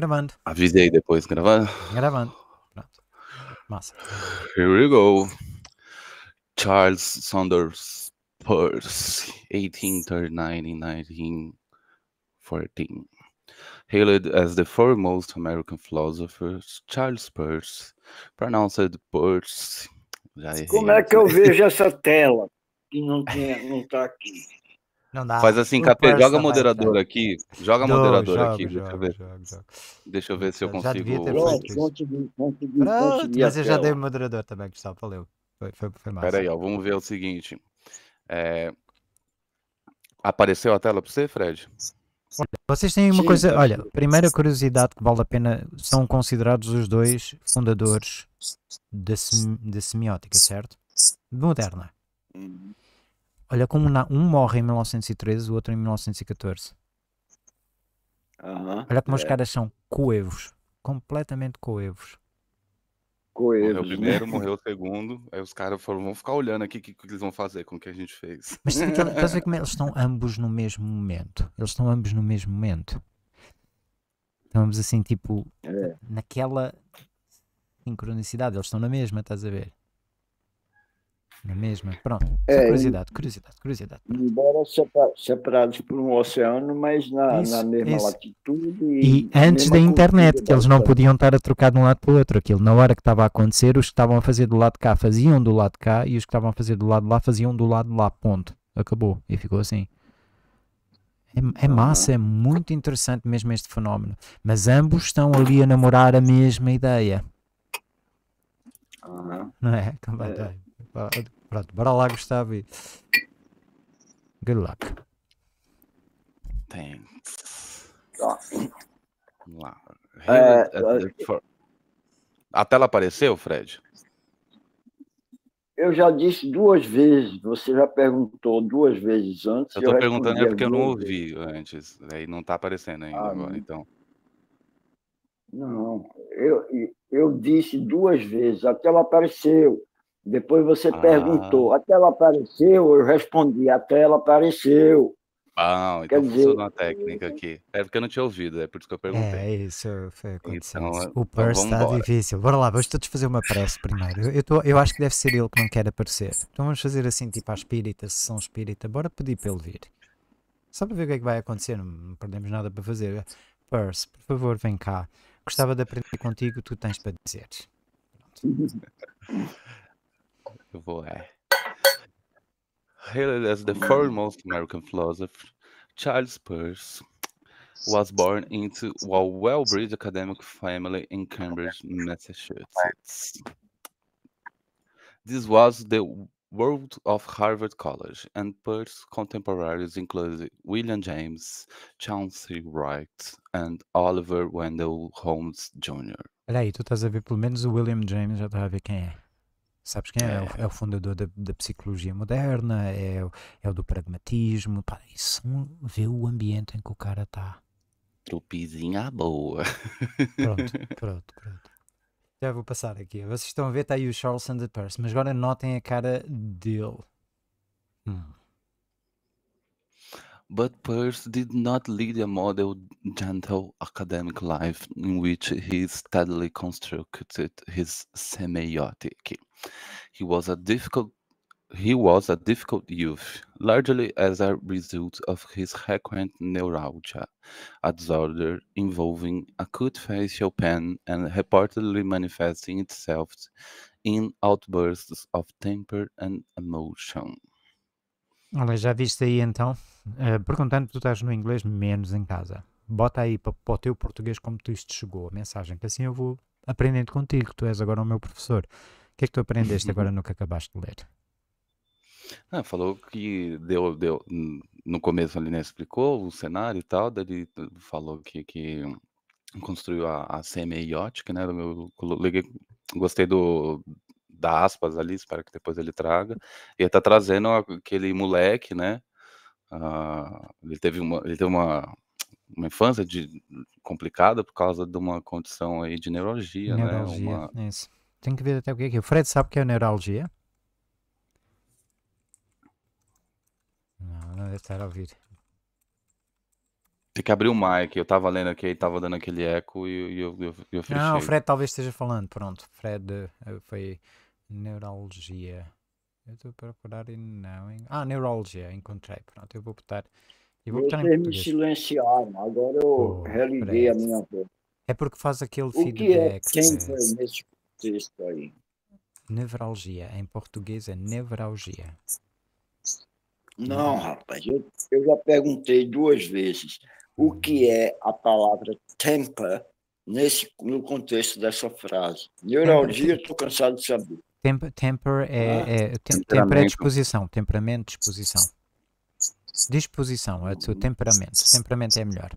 Gravando. Avisei depois, gravando. Gravando. Pronto. Massa. Here we go. Charles Saunders Peirce, 1839-1914, hailed as the foremost American philosopher, Charles Peirce, pronounced Peirce. Como é que eu vejo essa tela que não está aqui? Não dá. Faz assim, KP, joga moderador aqui. Joga moderador jogo, aqui, jogo, deixa eu ver. Jogo, deixa eu ver se eu, eu consigo. Pronto, mas eu já dei moderador também, Gustavo. Valeu. Foi, foi, foi massa. Peraí, ó, vamos ver o seguinte. É... Apareceu a tela para você, Fred? Vocês têm uma coisa. Olha, primeira curiosidade que vale a pena: são considerados os dois fundadores da, da semiótica, certo? Moderna. Uhum. Olha como um morre em 1913, o outro em 1914. Uhum, Olha como é. os caras são coevos, completamente coevos. Coevos. Morreu o né? primeiro, morreu o segundo, aí os caras foram, vão ficar olhando aqui o que, que, eles vão fazer com o que a gente fez. Mas estás a ver como é, eles estão ambos no mesmo momento? Eles estão ambos no mesmo momento. Estamos então assim, tipo, é. naquela sincronicidade, eles estão na mesma, estás a ver? Na mesma? Pronto. É, curiosidade, curiosidade, curiosidade. Pronto. Embora separados por um oceano, mas na, isso, na mesma isso. latitude. E, e antes da internet, que eles não podiam estar a trocar de um lado para o outro aquilo. Na hora que estava a acontecer, os que estavam a fazer do lado de cá faziam do lado de cá e os que estavam a fazer do lado de lá faziam do lado de lá. Ponto. Acabou. E ficou assim. É, é massa, é muito interessante mesmo este fenómeno. Mas ambos estão ali a namorar a mesma ideia. Não é? Também é. Pronto, bora lá, Gustavo. E... Good luck. Thanks. Vamos lá. É, uh, uh for... A tela apareceu, Fred? Eu já disse duas vezes, você já perguntou duas vezes antes. Eu estou perguntando é porque eu não ouvi vezes. antes, aí não está aparecendo ainda ah, agora, então. Não, eu, eu disse duas vezes, até ela apareceu. Depois você ah. perguntou, até ela apareceu? Eu respondi, até ela apareceu. Ah, então Quer dizer... técnica aqui. É porque eu não tinha ouvido, é por isso que eu perguntei. É isso, foi acontecendo. Então, o então Purse então está difícil. Bora lá, vamos todos fazer uma prece primeiro. Eu, tô, eu acho que deve ser ele que não quer aparecer. Então vamos fazer assim, tipo à espírita, sessão espírita. Bora pedir para ele vir. Só para ver o que é que vai acontecer, não perdemos nada para fazer. Purse, por favor, vem cá. Gostava de aprender contigo, tu tens para dizer. Pronto. Boy. Hailed as the foremost American philosopher, Charles Peirce was born into a well-bred academic family in Cambridge, Massachusetts. This was the world of Harvard College, and Peirce's contemporaries included William James, Chauncey Wright, and Oliver Wendell Holmes Jr. Peraí, tu tá a ver pelo menos o William James, já tá a ver quem é. Sabes quem é? É, o, é. é o fundador da, da, psicologia moderna, é, é o do pragmatismo. Pá, isso vê o ambiente em que o cara está. Trupizinha à boa. Pronto, pronto, pronto. Já vou passar aqui. Vocês estão a ver, está aí o Charles Sanders Peirce, mas agora notem a cara dele. Hum. But Peirce did not lead a model, gentle academic life in which he steadily constructed his semiotic. He was a difficult he was a difficult youth, largely as a result of his frequent neuralgia, a disorder involving acute facial pain and reportedly manifesting itself in outbursts of temper and emotion. Olha, já viste aí então, uh, perguntando tu estás no inglês menos em casa. Bota aí para, o teu português como tu isto chegou, a mensagem, que assim eu vou aprendendo contigo, tu és agora o meu professor que é que tu aprendeste uhum. agora no que acabaste de ler? Ah, falou que deu, deu no começo ele né, explicou o cenário e tal, dele ele falou que, que construiu a, a semiótica, né? Eu liguei, gostei do, da aspas ali, espero que depois ele traga. E tá trazendo aquele moleque, né? Uh, ele teve uma, ele teve uma, uma infância de, complicada por causa de uma condição aí de neurologia, né, neurologia né? Uma, isso tenho que ver até o que é que é. O Fred sabe que é a neuralgia? Não, não deve estar a ouvir. Tem que abrir o mic, eu estava lendo aqui, estava dando aquele eco e, eu, eu, eu fechei. Não, o Fred talvez esteja falando, pronto. Fred eh, foi neuralgia. Eu estou a procurar e não. Ah, neuralgia, encontrei. Pronto, eu vou botar. Eu vou botar eu me silenciaram, agora eu oh, religuei a minha voz. É porque faz aquele o feedback. Que é cancer, texto aí. Nevralgia, em português é nevralgia. Não, rapaz, eu, eu já perguntei duas vezes o que é a palavra temper nesse, no contexto dessa frase. Neuralgia, estou cansado de saber. Temper, temper é, ah, é, Temper é disposição, temperamento, disposição. Disposição, é o seu temperamento. Temperamento é melhor.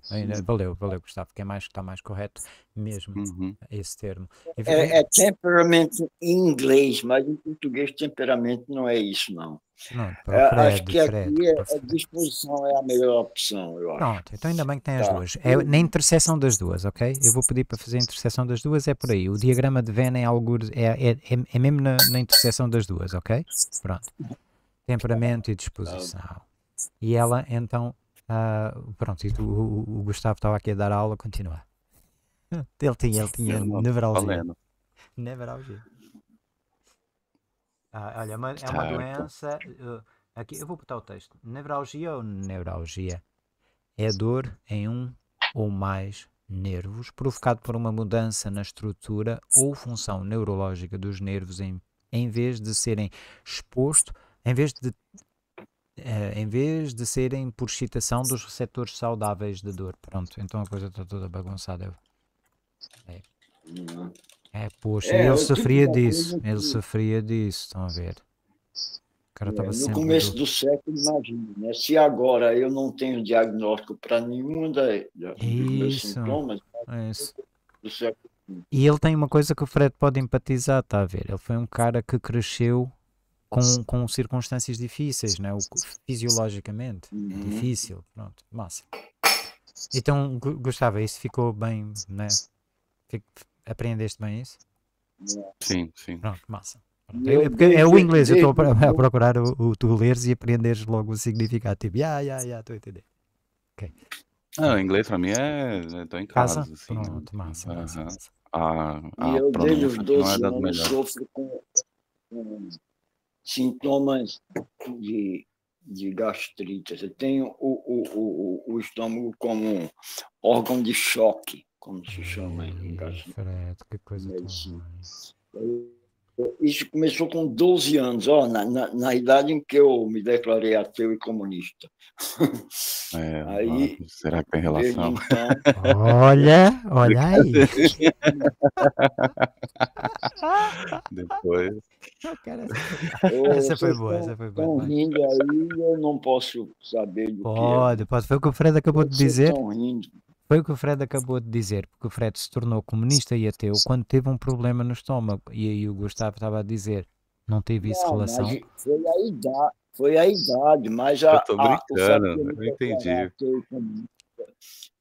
Valeu, valeu, Gustavo, que é mais, está mais correto mesmo uhum. esse termo. É, é, temperamento em inglês, mas em português temperamento não é isso, não. não Fred, é, acho que Fred, aqui é, a disposição é a melhor opção, eu acho. Pronto, então ainda bem que tem as tá. duas. É na interseção das duas, ok? Eu vou pedir para fazer a interseção das duas, é por aí. O diagrama de Venn é, algo, é, é, é mesmo na, na interseção das duas, ok? Pronto. Temperamento e disposição. E ela então, uh, pronto, e tu, o, o, Gustavo estava aqui a dar aula, continua. Ele tinha, ele tinha nevralgia. Nevralgia. Ah, olha, é uma, é uma doença. Uh, aqui, eu vou botar o texto. Nevralgia ou neuralgia? É dor em um ou mais nervos provocado por uma mudança na estrutura ou função neurológica dos nervos em, em vez de serem exposto, em vez de eh, em vez de serem por excitação dos receptores saudáveis de dor. Pronto, então a coisa está toda bagunçada. É, hum. é poxa, é, ele sofria disso. Que... Ele sofria disso, estão a ver. O cara estava é, no começo do... do século, imagina, né? Se agora eu não tenho diagnóstico para nenhum da, da, Isso. sintomas, Isso. do século. E ele tem uma coisa que o Fred pode empatizar, está a ver? Ele foi um cara que cresceu com, com circunstâncias difíceis, né? o, fisiologicamente uhum. difícil. Pronto, massa. Então, Gustavo, isso ficou bem, né? aprendeste bem isso? Sim, sim. Pronto, massa. Eu, é, é o inglês, eu estou a procurar o, o tu leres e aprenderes logo o significado. Tipo, ya, ya, yeah, estou a entender. Ok. Ah, o inglês para mim é. Estou é em casa. casa? Assim, né? Pronto, massa. Uh ah, -huh. e ah, eu dei os 12 é sofro com sintomas de, de gastrite. Você tem o, o, o, o estômago como um órgão de choque, como se chama em hum, gastrite. que coisa é, isso começou com 12 anos, ó, na, na, na idade em que eu me declarei ateu e comunista. É, aí, será que tem relação? Então... Olha, olha aí. Depois. essa foi boa, essa foi boa. rindo aí, eu não posso saber do pode, que é. Pode, pode. Foi o que o Fred acabou de dizer. Estão rindo. Foi o que o Fred acabou de dizer, porque o Fred se tornou comunista e ateu quando teve um problema no estômago. E aí o Gustavo estava a dizer, não teve isso não, relação. Foi a idade, foi a idade, mas a. Eu brincando, a, eu entendi.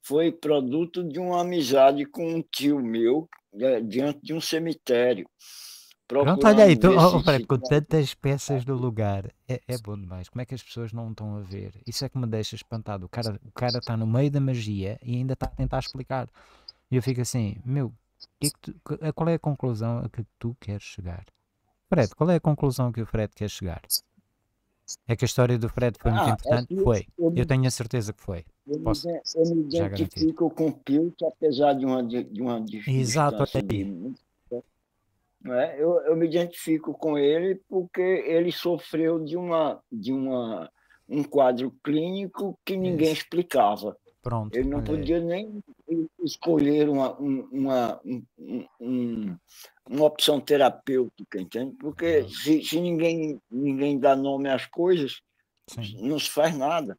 Foi produto de uma amizade com um tio meu eh, diante de um cemitério. Pronto, tá, olha aí, oh, oh, peraí, com tantas peças do lugar, é, é, bom demais. Como é que as pessoas não estão a ver? Isso é que me deixa espantado. O cara o cara está no meio da magia e ainda está a tentar explicar. E eu fico assim, meu, que é que tu, qual é a conclusão a que tu queres chegar? Fred, qual é a conclusão que o Fred quer chegar? É que a história do Fred foi ah, muito é importante? É eu, foi. Eu, eu, tenho a certeza que foi. Eu, Posso, eu me identifico com o Pio, apesar de uma, de uma Exato, até é. Né? Eu, eu me identifico com ele porque ele sofreu de, uma, de uma, um quadro clínico que ninguém Isso. explicava. Pronto, ele não podia nem escolher uma, uma, uma, uma opção terapêutica, entende? Porque uhum. se, se, ninguém, ninguém dá nome às coisas, Sim. não se faz nada.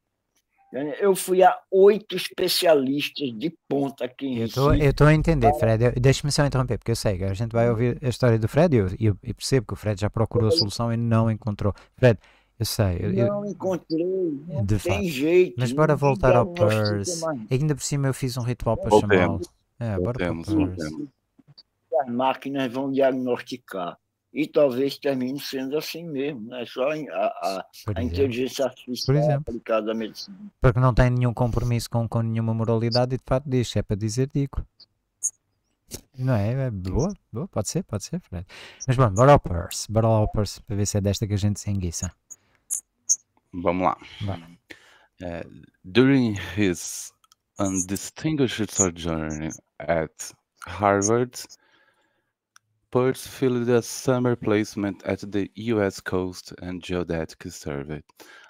Eu fui a oito especialistas de ponta aqui em Recife. Eu estou a entender, Fred. Deixa-me só interromper, porque eu sei a gente vai hum. ouvir a história do Fred e eu, eu percebo que o Fred já procurou a solução e não encontrou. Fred, eu sei. Eu, não encontrei, não de tem fato. jeito. Mas bora voltar ao Purse. Ainda por cima eu fiz um ritual para chamá-lo. É, bora voltemos, para o Purse. As máquinas vão diagnosticar e talvez termine sendo assim mesmo, né? só a, a, a inteligência artificial aplicada à medicina. Porque não tem nenhum compromisso com, com nenhuma moralidade e de fato diz, é para dizer, digo. Não é? é boa, boa, pode ser, pode ser, Fred. Mas bom, bora ao Purse, bora ao Purse para ver se é desta que a gente se enguiça. Vamos lá. Uh, during his undistinguished sojourn at Harvard, Birds filled a summer placement at the U.S. Coast and Geodetic Survey,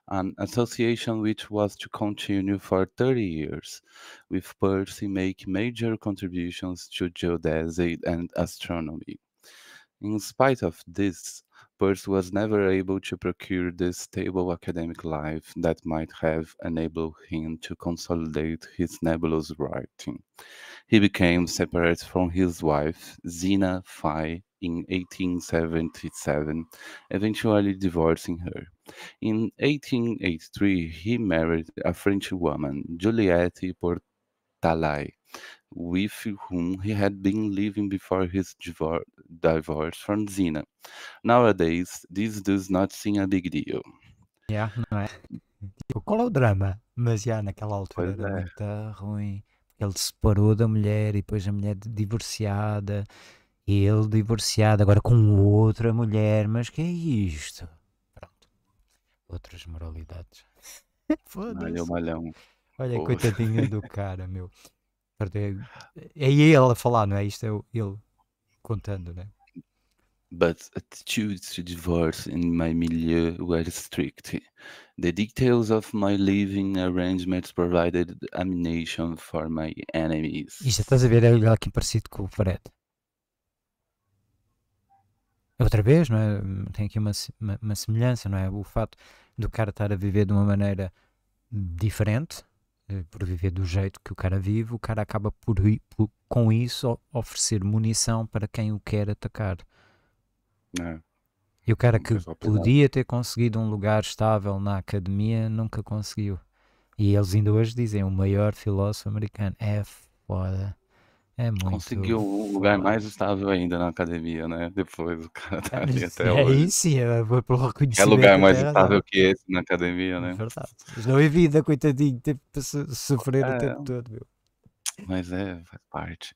an association which was to continue for 30 years, with Percy make major contributions to geodesy and astronomy. In spite of this, Peirce was never able to procure the stable academic life that might have enabled him to consolidate his nebulous writing. He became separate from his wife, Zina Phi, in 1877, eventually divorcing her. In 1883, he married a French woman, Juliette Portalai, with whom he had been living before his divor divorce from Zina. Nowadays, this does not seem a big deal. Yeah, é, não é? Tipo, qual é o drama? Mas já naquela altura pois era é. muito ruim. Ele separou da mulher e depois a mulher divorciada. ele divorciado agora com outra mulher. Mas que é isto? Pronto. Outras moralidades. Foda-se. Olha o malhão. Olha, a coitadinho do cara, meu. É, é ele a falar, não é? Isto é ele contando, né? But attitudes to divorce in my milieu were strict. The details of my living arrangements provided ammunition for my enemies. Isto estás a ver, é aqui parecido com o Fred. Outra vez, não é? Tem aqui uma, uma, uma semelhança, não é? O fato do cara estar a viver de uma maneira diferente, eh, por viver do jeito que o cara vive, o cara acaba por, por com isso oferecer munição para quem o quer atacar. É. E o cara que podia ter conseguido um lugar estável na academia nunca conseguiu. E eles ainda hoje dizem: o maior filósofo americano é foda. É muito. Conseguiu o lugar mais estável ainda na academia, né? Depois o cara tá é, ali é, até é hoje. Sim, é, foi É lugar mais estável não. que esse na academia, é né? É verdade. Mas não é vida, coitadinho, teve que sofrer é. o tempo todo, meu. Mas é, faz parte.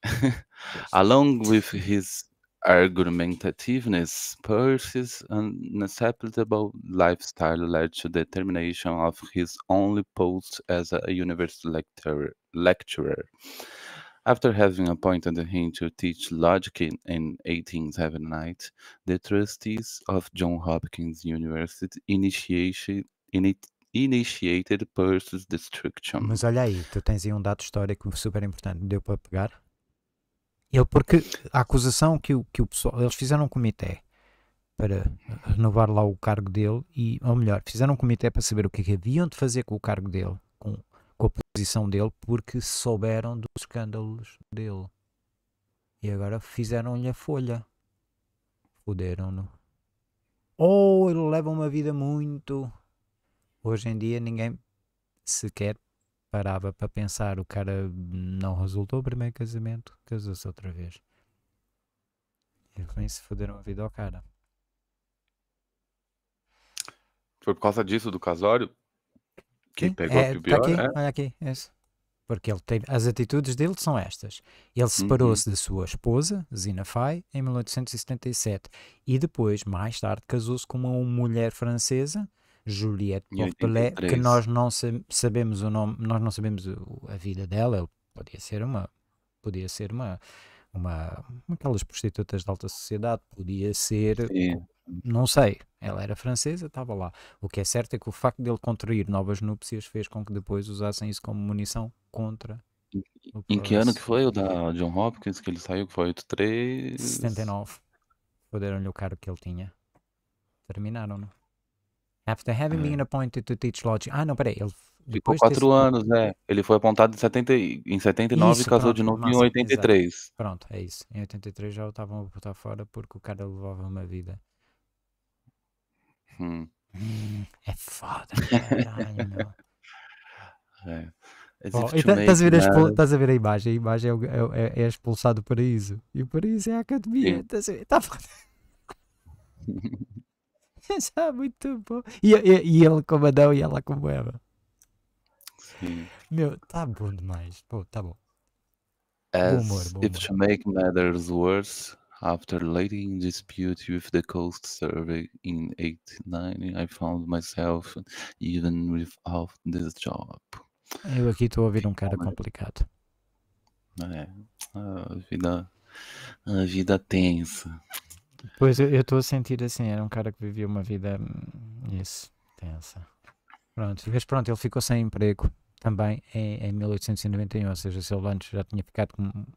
Along with his argumentativeness, Percy's unacceptable lifestyle led to the termination of his only post as a university lecturer. lecturer. After having appointed him to teach logic in 1879, the trustees of Johns Hopkins University initiated, initiated Percy's destruction. Mas olha aí, tu tens aí um dado histórico super importante, deu para pegar? Ele, porque a acusação que o, que o pessoal, eles fizeram um comitê para renovar lá o cargo dele, e, ou melhor, fizeram um comitê para saber o que, é que haviam de fazer com o cargo dele, com posição dele porque souberam dos escândalos dele. E agora fizeram-lhe a folha. foderam no Ou oh, ele leva uma vida muito. Hoje em dia ninguém sequer parava para pensar. O cara não resultou o primeiro casamento, casou-se outra vez. E com isso fuderam a vida ao cara. Foi por causa disso do casório? Quem é pegou é, a Pibior? Tá aqui, é? Olha aqui, isso. Porque ele teve, as atitudes dele são estas. Ele uhum. separou-se uhum. da sua esposa, Zina Fay, em 1877 e depois, mais tarde, casou-se com uma mulher francesa, Juliette Portelet, que nós não sabemos o nome, nós não sabemos a vida dela. Ele podia ser uma, podia ser uma, uma aquelas prostitutas de alta sociedade, podia ser Sim. Não sei. Ela era francesa, estava lá. O que é certo é que o facto dele contrair novas núpcias fez com que depois usassem isso como munição contra o Em que ano que foi o da John Hopkins que ele saiu? Que foi 83? 79. Poderam-lhe o cargo que ele tinha. Terminaram-no. After having é. been appointed to teach logic. Ah, não, peraí. Ele depois Ficou quatro anos, né? Ele foi apontado em, 70, em 79 isso, e casou pronto, de novo em 83. Exato. Pronto, é isso. Em 83 já o estavam a botar fora porque o cara levava uma vida Hum. É foda, caralho, meu. É. Bom, tá, estás, a ver a ver a imagem, a imagem é, é, é, é expulsado do paraíso. E o paraíso é a academia. Está tá foda. Está é muito bom. E, e, e ele como Adão e ela como Eva. Sim. Meu, está bom demais. Pô, tá bom. As bom humor, bom humor. If to make matters worse, After late dispute with the Coast Survey in 89, I found myself even without this job. Eu aqui estou a ouvir um cara complicado. É, a vida, a vida tensa. Pois eu estou a sentir assim, era um cara que vivia uma vida hum, isso, tensa. Pronto, mas pronto, ele ficou sem emprego também em, em 1891, ou seja, o ele antes já tinha ficado com um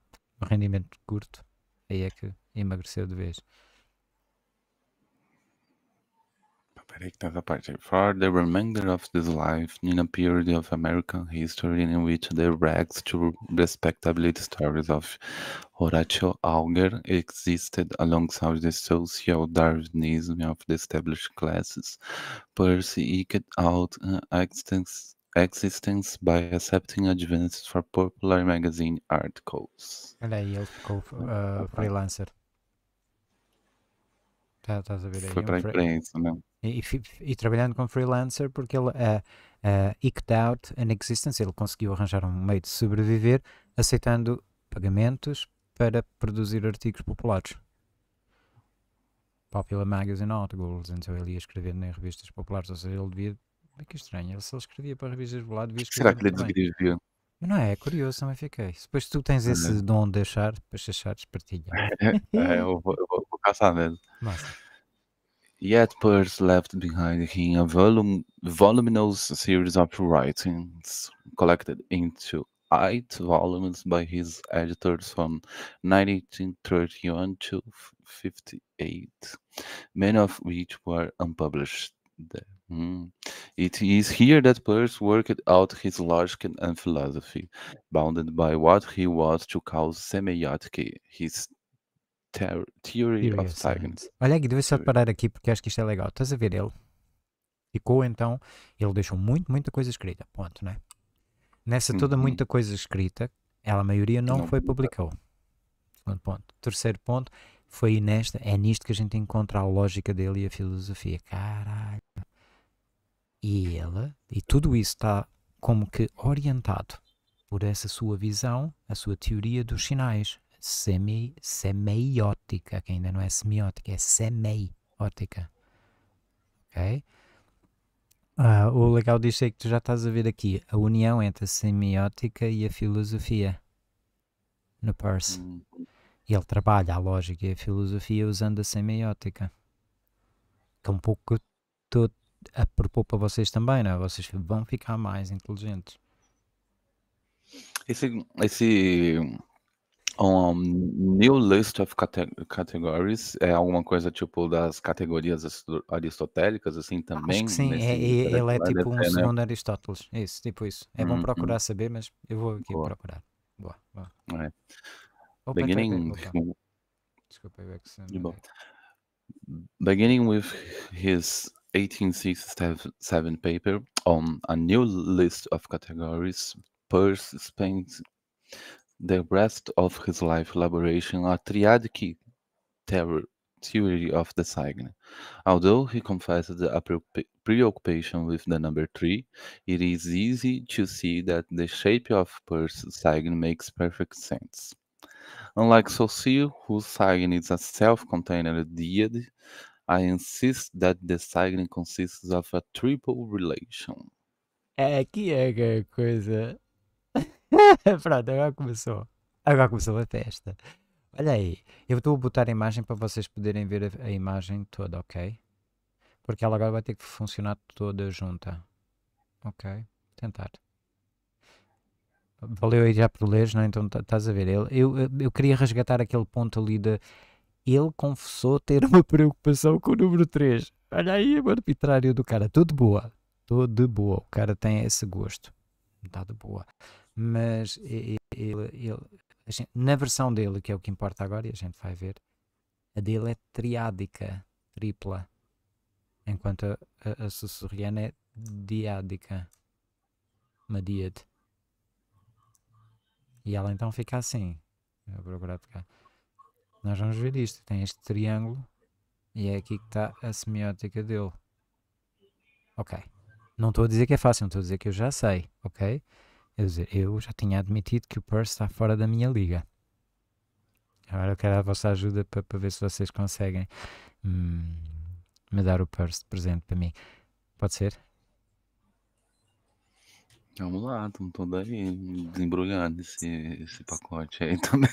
rendimento curto, aí é que emagreceu de vez. Peraí que tava a parte. For the remainder of this life, in a period of American history in which the rags to respectability stories of Horatio Alger existed alongside the social Darwinism of the established classes, Percy eked out an uh, existence, existence by accepting advances for popular magazine articles. Olha aí, ele ficou uh, freelancer. Tá, estás a ver aí. Foi para isso, né? E, e, e, trabalhando como freelancer, porque ele uh, uh, eked out an existence, ele conseguiu arranjar um meio de sobreviver aceitando pagamentos para produzir artigos populares. Popular Magazine Articles, então ele ia escrever em revistas populares, ou seja, ele devia. É que é estranho, ele escrevia para revistas populares, devia escrever. Será que ele devia? Não é, é curioso, também fiquei. depois tu tens esse dom de achar, depois achares, partilha. é, eu vou, vou, vou caçar mesmo. Yet Perth left behind him a voluminous series of writings collected into eight volumes by his editors from 1931 to 58, many of which were unpublished. The Mm. It is here that Peirce worked out his logic and philosophy, bounded by what he was to call semiotic, his theory, of né? science. Olha, aqui deixa eu parar aqui porque acho que isto é legal. Estás a ver ele? Ficou então, ele deixou muito, muita coisa escrita. Ponto, né? Nessa toda uhum. muita coisa escrita, ela a maioria não, não. foi publicada. Segundo ponto. Terceiro ponto, foi nesta, é nisto que a gente encontra a lógica dele e a filosofia. Caralho. E ela, e tudo isso está como que orientado por essa sua visão, a sua teoria dos sinais, semi, semiótica que ainda não é semiótica, é semiótica Ok? Ah, o legal disto é que tu já estás a ver aqui a união entre a semiótica e a filosofia no Peirce. Hum. Ele trabalha a lógica e a filosofia usando a semiótica. Que é um pouco a propor para vocês também, não é? Vocês vão ficar mais inteligentes. Esse, esse um, New List of Categories é alguma coisa tipo das categorias aristotélicas, assim, também? Acho sim, é, é ele é, tipo um né? segundo Aristóteles, isso, tipo isso. É bom hum, procurar hum. saber, mas eu vou aqui boa. procurar. Boa, boa. É. Beginning... Desculpa, eu é que Beginning with his 1867 paper on a new list of categories, Peirce spent the rest of his life elaborating a triadic theory of the sign. Although he confessed a preoccupation with the number three, it is easy to see that the shape of Peirce's sign makes perfect sense. Unlike Saussure, whose sign is a self-contained deity, I insist that the sign consists of a triple relation. É, é que é que é coisa. Pronto, agora começou. Agora começou a festa. Olha aí, eu estou a botar a imagem para vocês poderem ver a, a imagem toda, ok? Porque ela agora vai ter que funcionar toda junta. Ok? Tentar valeu aí já por leres, não? É? Então tá, estás a ver. Eu, eu, eu, queria resgatar aquele ponto ali de ele confessou ter uma preocupação com o número 3. Olha aí o arbitrário do cara. Tudo boa. Tudo de boa. O cara tem esse gosto. Está de boa. Mas ele, ele gente, na versão dele, que é o que importa agora, e a gente vai ver, a dele é triádica, tripla. Enquanto a, a, a sussurriana é diádica. Uma diade. E ela então fica assim. Eu vou procurar nós vamos ver isto. Tem este triângulo e é aqui que está a semiótica dele. Ok. Não estou a dizer que é fácil, estou a dizer que eu já sei, ok? Eu, dizer, eu já tinha admitido que o Perse está fora da minha liga. Agora eu quero a vossa ajuda para, para ver se vocês conseguem hum, me dar o Perse de presente para mim. Pode ser? Vamos lá, estamos todos aí desembrulhando esse, esse pacote aí também.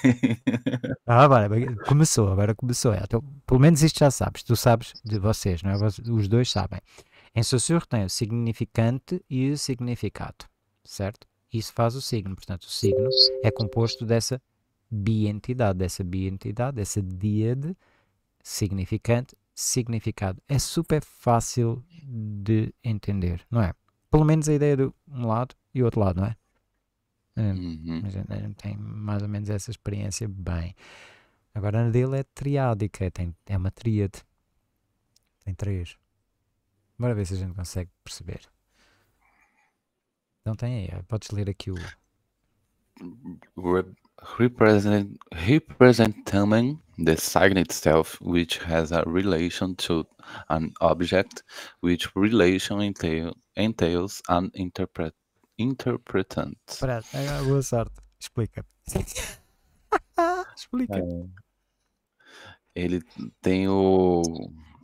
Ah, vai, começou, agora começou. É. Então, pelo menos isto já sabes, tu sabes de vocês, não é? Os dois sabem. Em Saussure tem o significante e o significado, certo? Isso faz o signo, portanto, o signo é composto dessa bientidade, dessa bientidade, dessa diade, significante, significado. É super fácil de entender, não é? pelo menos a ideia de um lado e o outro lado, não é? Hum, uhum. mas A, gente, a gente tem mais ou menos essa experiência bem. Agora a dele é triádica, é, tem, é uma tríade. Tem três. Bora ver se a gente consegue perceber. Então tem aí, podes ler aqui o. Represent, representing the sign itself, which has a relation to an object, which relation entails entails an interpret interpretant. Espera, é boa sorte. Explica. Explica. É, ele tem o.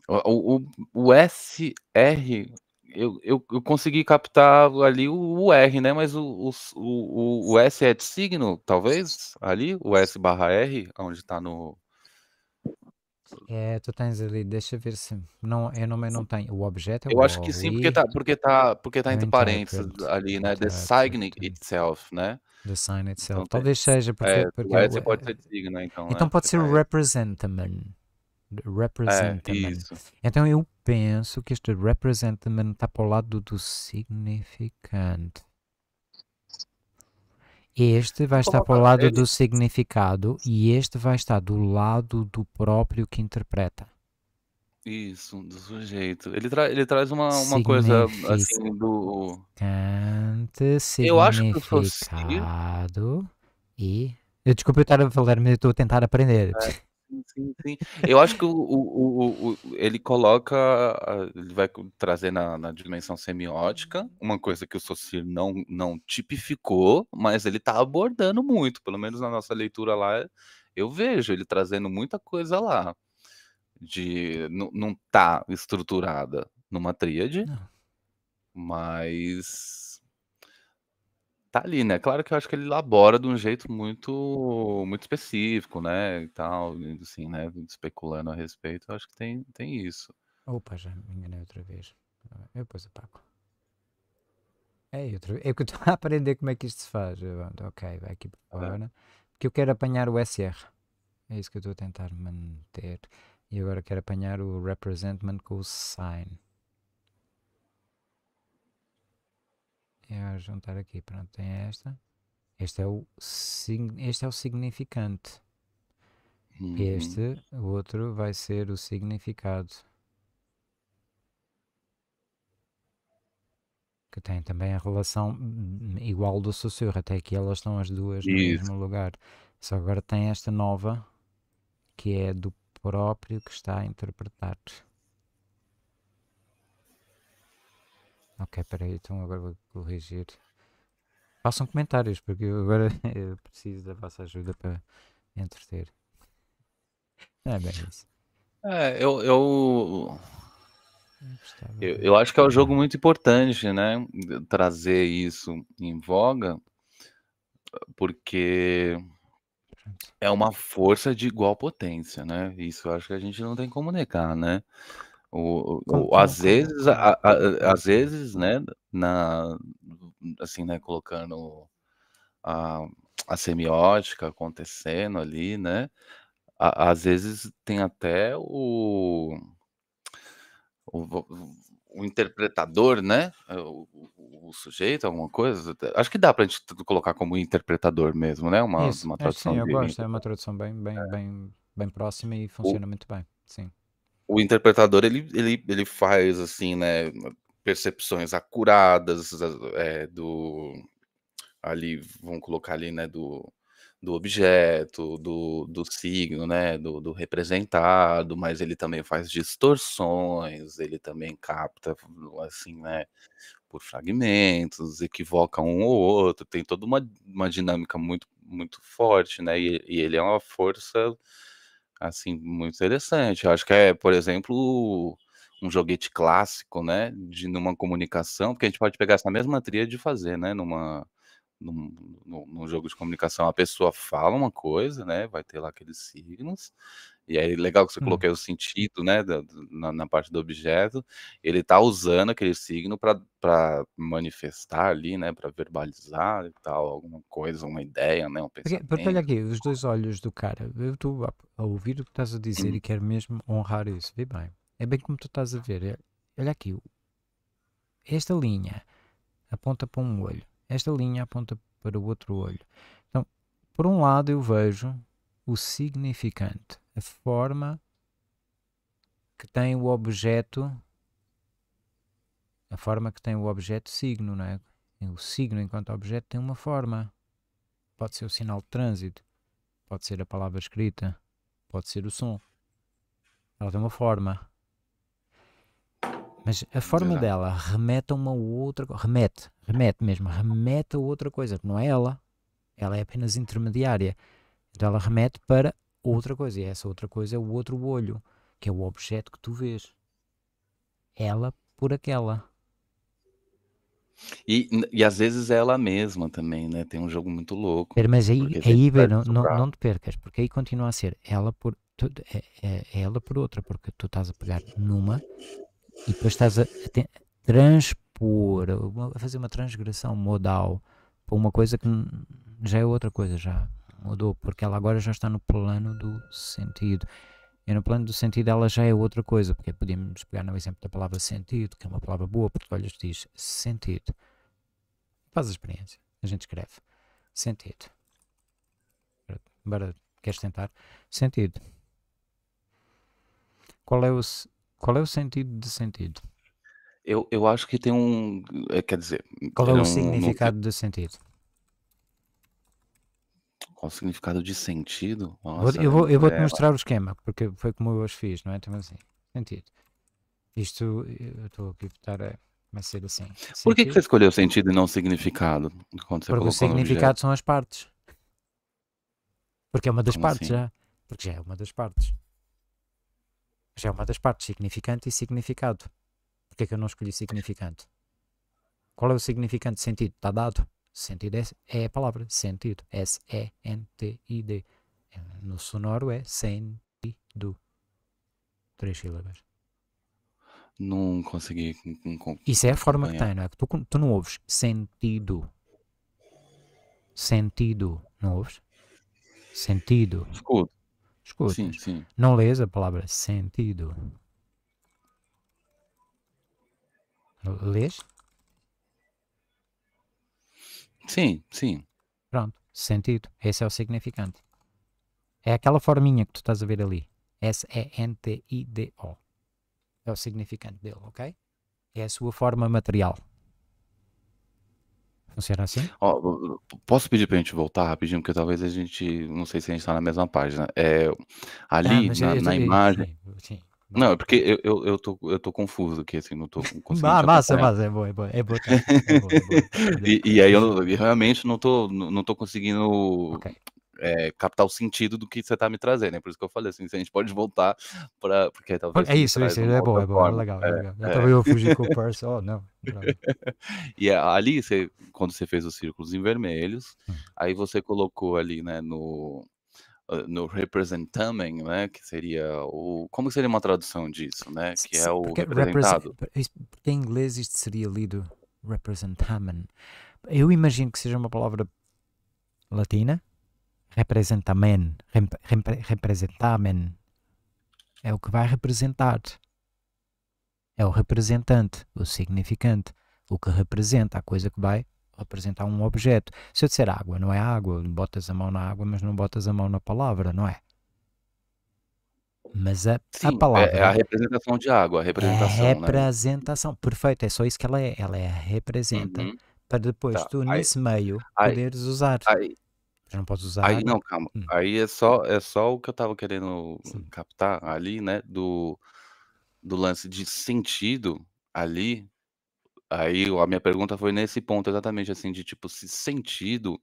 O, o, o S, R, eu, eu, eu, consegui captar ali o, o R, né? Mas o, o, o, S é de signo, talvez? Ali, o S barra R, onde está no, é, tu tens ali, deixa ver se. Não, eu não, eu não tenho. O objeto é Eu o acho que sim, porque está porque tá, porque tá é entre parênteses é ali, né? The sign é. itself, né? The sign itself. Então, Talvez seja, porque. É, porque é, pode ser signo, né, então. Então né? pode ser representment. Representment. É, então eu penso que este representment está para o lado do significante. Este vai estar para o lado do significado e este vai estar do lado do próprio que interpreta. Isso, do sujeito. Ele, tra ele traz uma, uma coisa assim do. Cante, eu acho que fosse. E. Eu, desculpa eu estar a falar, mas eu estou a tentar aprender. É sim, sim. Eu acho que o, o, o, o ele coloca, ah, ele vai trazer na, na, dimensão semiótica, uma coisa que o Saussure não, não tipificou, mas ele está abordando muito, pelo menos na nossa leitura lá, eu vejo ele trazendo muita coisa lá, de não tá estruturada numa tríade, não. mas tá ali, né? Claro que eu acho que ele elabora de um jeito muito muito específico, né? E tal, assim, né? Especulando a respeito, eu acho que tem, tem isso. Opa, já me enganei outra vez. Ah, eu depois apago. É, outra... é que eu estou a aprender como é que isto se faz. Ok, vai aqui para fora. Porque eu quero apanhar o SR. É isso que eu estou a tentar manter. E agora quero apanhar o representment com o sign. é juntar aqui, pronto, tem esta. Este é o, este é o significante. Uhum. Este, o outro, vai ser o significado. Que tem também a relação hum, hum, igual do sussurro, até aqui elas estão as duas no mesmo lugar. Só agora tem esta nova, que é do próprio que está a interpretar. Ok, peraí, então agora vou corrigir. Façam comentários, porque eu agora eu preciso da vossa ajuda para entreter. é bem isso. É, eu, eu... Eu, eu, acho que é um jogo muito importante, né? Trazer isso em voga, porque é uma força de igual potência, né? Isso eu acho que a gente não tem como negar, né? O, o, às vezes, a, a, às vezes, né, na, assim, né, colocando a, a semiótica acontecendo ali, né, a, às vezes tem até o, o, o interpretador, né, é, o, o, sujeito, alguma coisa, acho que dá para a gente colocar como interpretador mesmo, né, uma, Isso, uma tradução. É, sim, eu gosto, é uma tradução bem, bem, é. bem, bem próxima e funciona muito bem, sim o interpretador ele, ele, ele faz assim, né, percepções acuradas eh, é, do ali vão colocar ali, né, do, do objeto, do, do signo, né, do, do representado, mas ele também faz distorções, ele também capta assim, né, por fragmentos, equivoca um ou outro, tem toda uma, uma dinâmica muito, muito forte, né? E, e ele é uma força assim, muito interessante. Eu acho que é, por exemplo, um joguete clássico, né, de numa comunicação, porque a gente pode pegar essa mesma tria de fazer, né, numa num, num, num jogo de comunicação, a pessoa fala uma coisa, né, vai ter lá aqueles signos, e aí, legal que você hum. colocou o sentido, né, da, na, na, parte do objeto. Ele está usando aquele signo para manifestar ali, né, para verbalizar e tal, alguma coisa, uma ideia, né, um pensamento. Porque, olha aqui, os dois olhos do cara. Eu estou a, a, ouvir o que estás a dizer hum. e quero mesmo honrar isso. Vê bem, é bem como tu estás a ver. É, olha aqui, esta linha aponta para um olho, esta linha aponta para o outro olho. Então, por um lado, eu vejo o significante a forma que tem o objeto, a forma que tem o objeto signo, não é? O signo enquanto objeto tem uma forma. Pode ser o sinal de trânsito, pode ser a palavra escrita, pode ser o som. Ela tem uma forma. Mas a forma Exato. dela remete a uma outra coisa. Remete, remete mesmo, remete a outra coisa, que não é ela. Ela é apenas intermediária. Então ela remete para outra coisa, e é essa outra coisa é o outro olho, que é o objeto que tu vês. Ela por aquela. E, e às vezes é ela mesma também, né? Tem um jogo muito louco. Mas aí, aí vê, não, não, não, te percas, porque aí continua a ser ela por tu, é, é, é, ela por outra, porque tu estás a pegar numa e depois estás a, a, te, transpor, a fazer uma transgressão modal para uma coisa que já é outra coisa, já mudou, porque ela agora já está no plano do sentido. E no plano do sentido ela já é outra coisa, porque podíamos pegar no exemplo da palavra sentido, que é uma palavra boa, porque olhas diz sentido. Faz a experiência, a gente escreve. Sentido. Bora, queres tentar? Sentido. Qual é o, qual é o sentido de sentido? Eu, eu acho que tem um. Eh, quer dizer. Qual é o um, significado um... de sentido? com o significado de sentido? Nossa, eu vou, eu vou te é mostrar o esquema, porque foi como eu as fiz, não é? Então, assim, sentido. Isto, eu estou aqui a botar, mas ser assim. Sentido. Por que, que você escolheu sentido e não significado? Quando porque o significado são as partes. Porque é uma das como partes assim? já. Porque já é uma das partes. Já é uma das partes, significante e significado. Porquê é que eu não escolhi significante? Qual é o significante de sentido? Está dado. Sentido é, é, a palavra, sentido. S-E-N-T-I-D. No sonoro é sentido. Três sílabas. Não consegui. Isso é a forma que tem, não é? Tu, tu não ouves sentido. Sentido. Não ouves? Sentido. Escuto. Escutas. Sim, sim. Não lês a palavra sentido. Lês? Sim, sim. Pronto, sentido. Esse é o significante. É aquela forminha que tu estás a ver ali. S-E-N-T-I-D-O. É o significante dele, ok? É a sua forma material. Funciona assim? Oh, posso pedir para a gente voltar rapidinho, porque talvez a gente, não sei se a gente está na mesma página. É, ali ah, na, eu, na imagem, sim, sim. Não, é porque eu, eu, eu, tô, eu tô confuso aqui, assim, não tô conseguindo. Ah, massa, massa, é bom, é bom, é bom. Tá? É é, é, é e, e, aí eu, eu, realmente não tô, não tô conseguindo okay. é, captar o sentido do que você tá me trazendo, é por isso que eu falei assim, se a gente pode voltar para porque talvez... É isso, isso, é bom, é bom, é, é legal, é, legal. Eu fugi vou fugir com o parça, oh, não. e ali, você, quando você fez os círculos em vermelhos, hum. aí você colocou ali, né, no no representamen, né, que seria o como seria uma tradução disso, né, que é o representado. Porque em inglês isto seria lido representamen. Eu imagino que seja uma palavra latina, representamen, representamen. É o que vai representar. É o representante, o significante, o que representa a coisa que vai representar um objeto. Se eu disser água, não é água, botas a mão na água, mas não botas a mão na palavra, não é? Mas a, Sim, é, é a palavra. É, a representação de água, a representação. É a representação, né? perfeito, é só isso que ela é. Ela é a representa. Uhum. Para depois tá, tu, aí, nesse meio, aí, poderes usar. Aí, eu não podes usar. Aí não, calma. Hum. Aí é só, é só o que eu estava querendo Sim. captar ali, né? Do, do lance de sentido ali, Aí a minha pergunta foi nesse ponto exatamente assim de tipo se sentido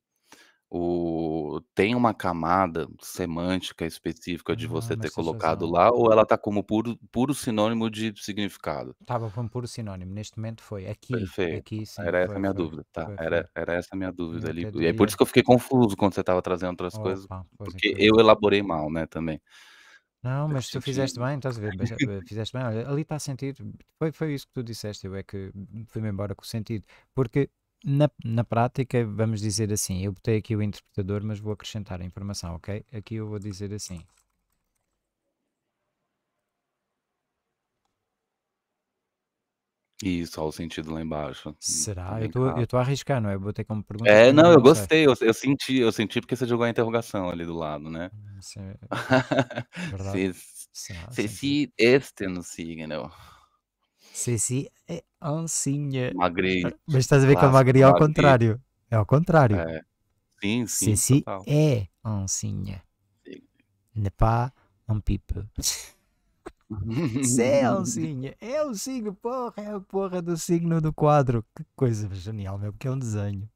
o tem uma camada semântica específica de ah, você ter colocado lá ou ela tá como puro, puro sinônimo de significado? Tava como puro sinônimo, neste momento foi aqui, Perfeito. aqui sim, Era foi, essa a minha foi, dúvida, tá? Foi, era, era essa a minha dúvida ali. E é por isso que eu fiquei confuso quando você tava trazendo outras Opa, coisas, porque então. eu elaborei mal, né, também. Não, mas tu fizeste bem, estás a ver? Eh, fizeste bem, olha, ali está sentido. Foi, foi isso que tu disseste, eu é que fui-me embora com o sentido. Porque na, na prática, vamos dizer assim, eu botei aqui o interpretador, mas vou acrescentar a informação, ok? Aqui eu vou dizer assim. Isso, olha o sentido lá embaixo. Hum, Será? Tá eu tô, eu tô arriscando, é? eu botei como pergunta É, não, eu gostei, eu, eu senti, eu senti porque você jogou a interrogação ali do lado, né? Hum, é verdade. É se, Será? se, Sentido. este no signo. Né? se sim, é ancinha. Magri, Mas estás a ver que é clássico, é ao contrário. É ao contrário. É. Sim, sim, Se se é ancinha. Sim. Nepá, um pipo. É Se é o signo, porra, é a porra do signo do quadro. Que coisa genial, meu, porque é um desenho.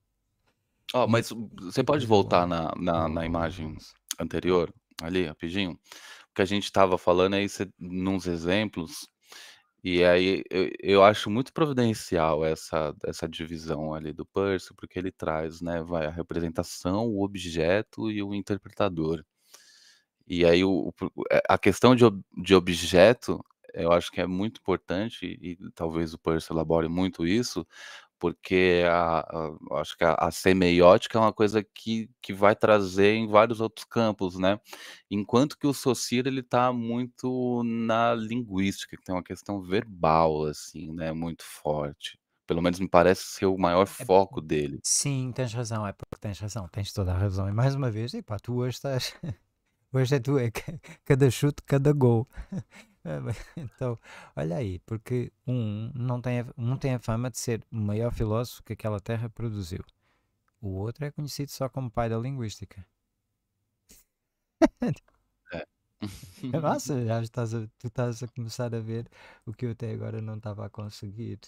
Oh, mas você pode voltar na, na, hum. na imagem anterior, ali, rapidinho? O que a gente estava falando aí, você, nos exemplos, e aí eu, eu, acho muito providencial essa, essa divisão ali do Percy, porque ele traz, né, vai a representação, o objeto e o interpretador. E aí o, é, a questão de, de objeto, eu acho que é muito importante, e talvez o Peirce elabore muito isso, porque a, a, acho que a, a, semiótica é uma coisa que, que vai trazer em vários outros campos, né? Enquanto que o Socir, ele está muito na linguística, que tem uma questão verbal, assim, né? Muito forte. Pelo menos me parece ser o maior é, foco dele. Sim, tens razão, é porque tens razão, tens toda a razão. E mais uma vez, e pá, tu hoje estás... Hoje é tu, é cada chute, cada gol. É, então, olha aí, porque um não tem, a, um tem a fama de ser o maior filósofo que aquela terra produziu. O outro é conhecido só como pai da linguística. Nossa, é. É já estás a, tu estás a começar a ver o que eu até agora não estava a conseguir.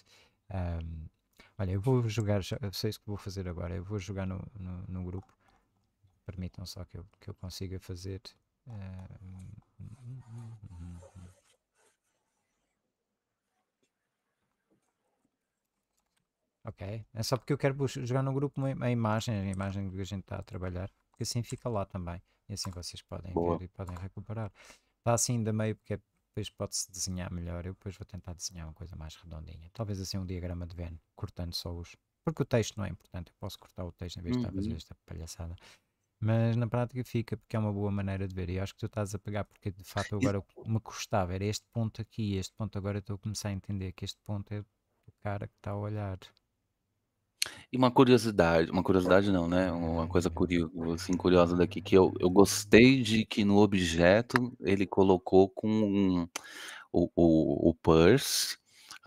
Um, olha, eu vou jogar, sei o que vou fazer agora, eu vou jogar no, no, no grupo Permitam só que eu, que eu consiga fazer. Uh... Ok, é só porque eu quero jogar no grupo a imagem, a imagem que a gente está a trabalhar, porque assim fica lá também. E assim vocês podem Boa. ver e podem recuperar. Está assim ainda meio porque é, depois pode-se desenhar melhor. Eu depois vou tentar desenhar uma coisa mais redondinha. Talvez assim um diagrama de Venn, cortando só os. Porque o texto não é importante, eu posso cortar o texto em vez de estar a fazer uhum. esta palhaçada mas na prática fica porque é uma boa maneira de ver e acho que tu estás a pegar porque de facto agora me custava, era este ponto aqui este ponto agora estou a começar a entender que este ponto é o cara que está a olhar e uma curiosidade, uma curiosidade não, né? Uma coisa curiosa, assim, curiosa daqui, que eu, eu gostei de que no objeto ele colocou com um, o, o, o purse,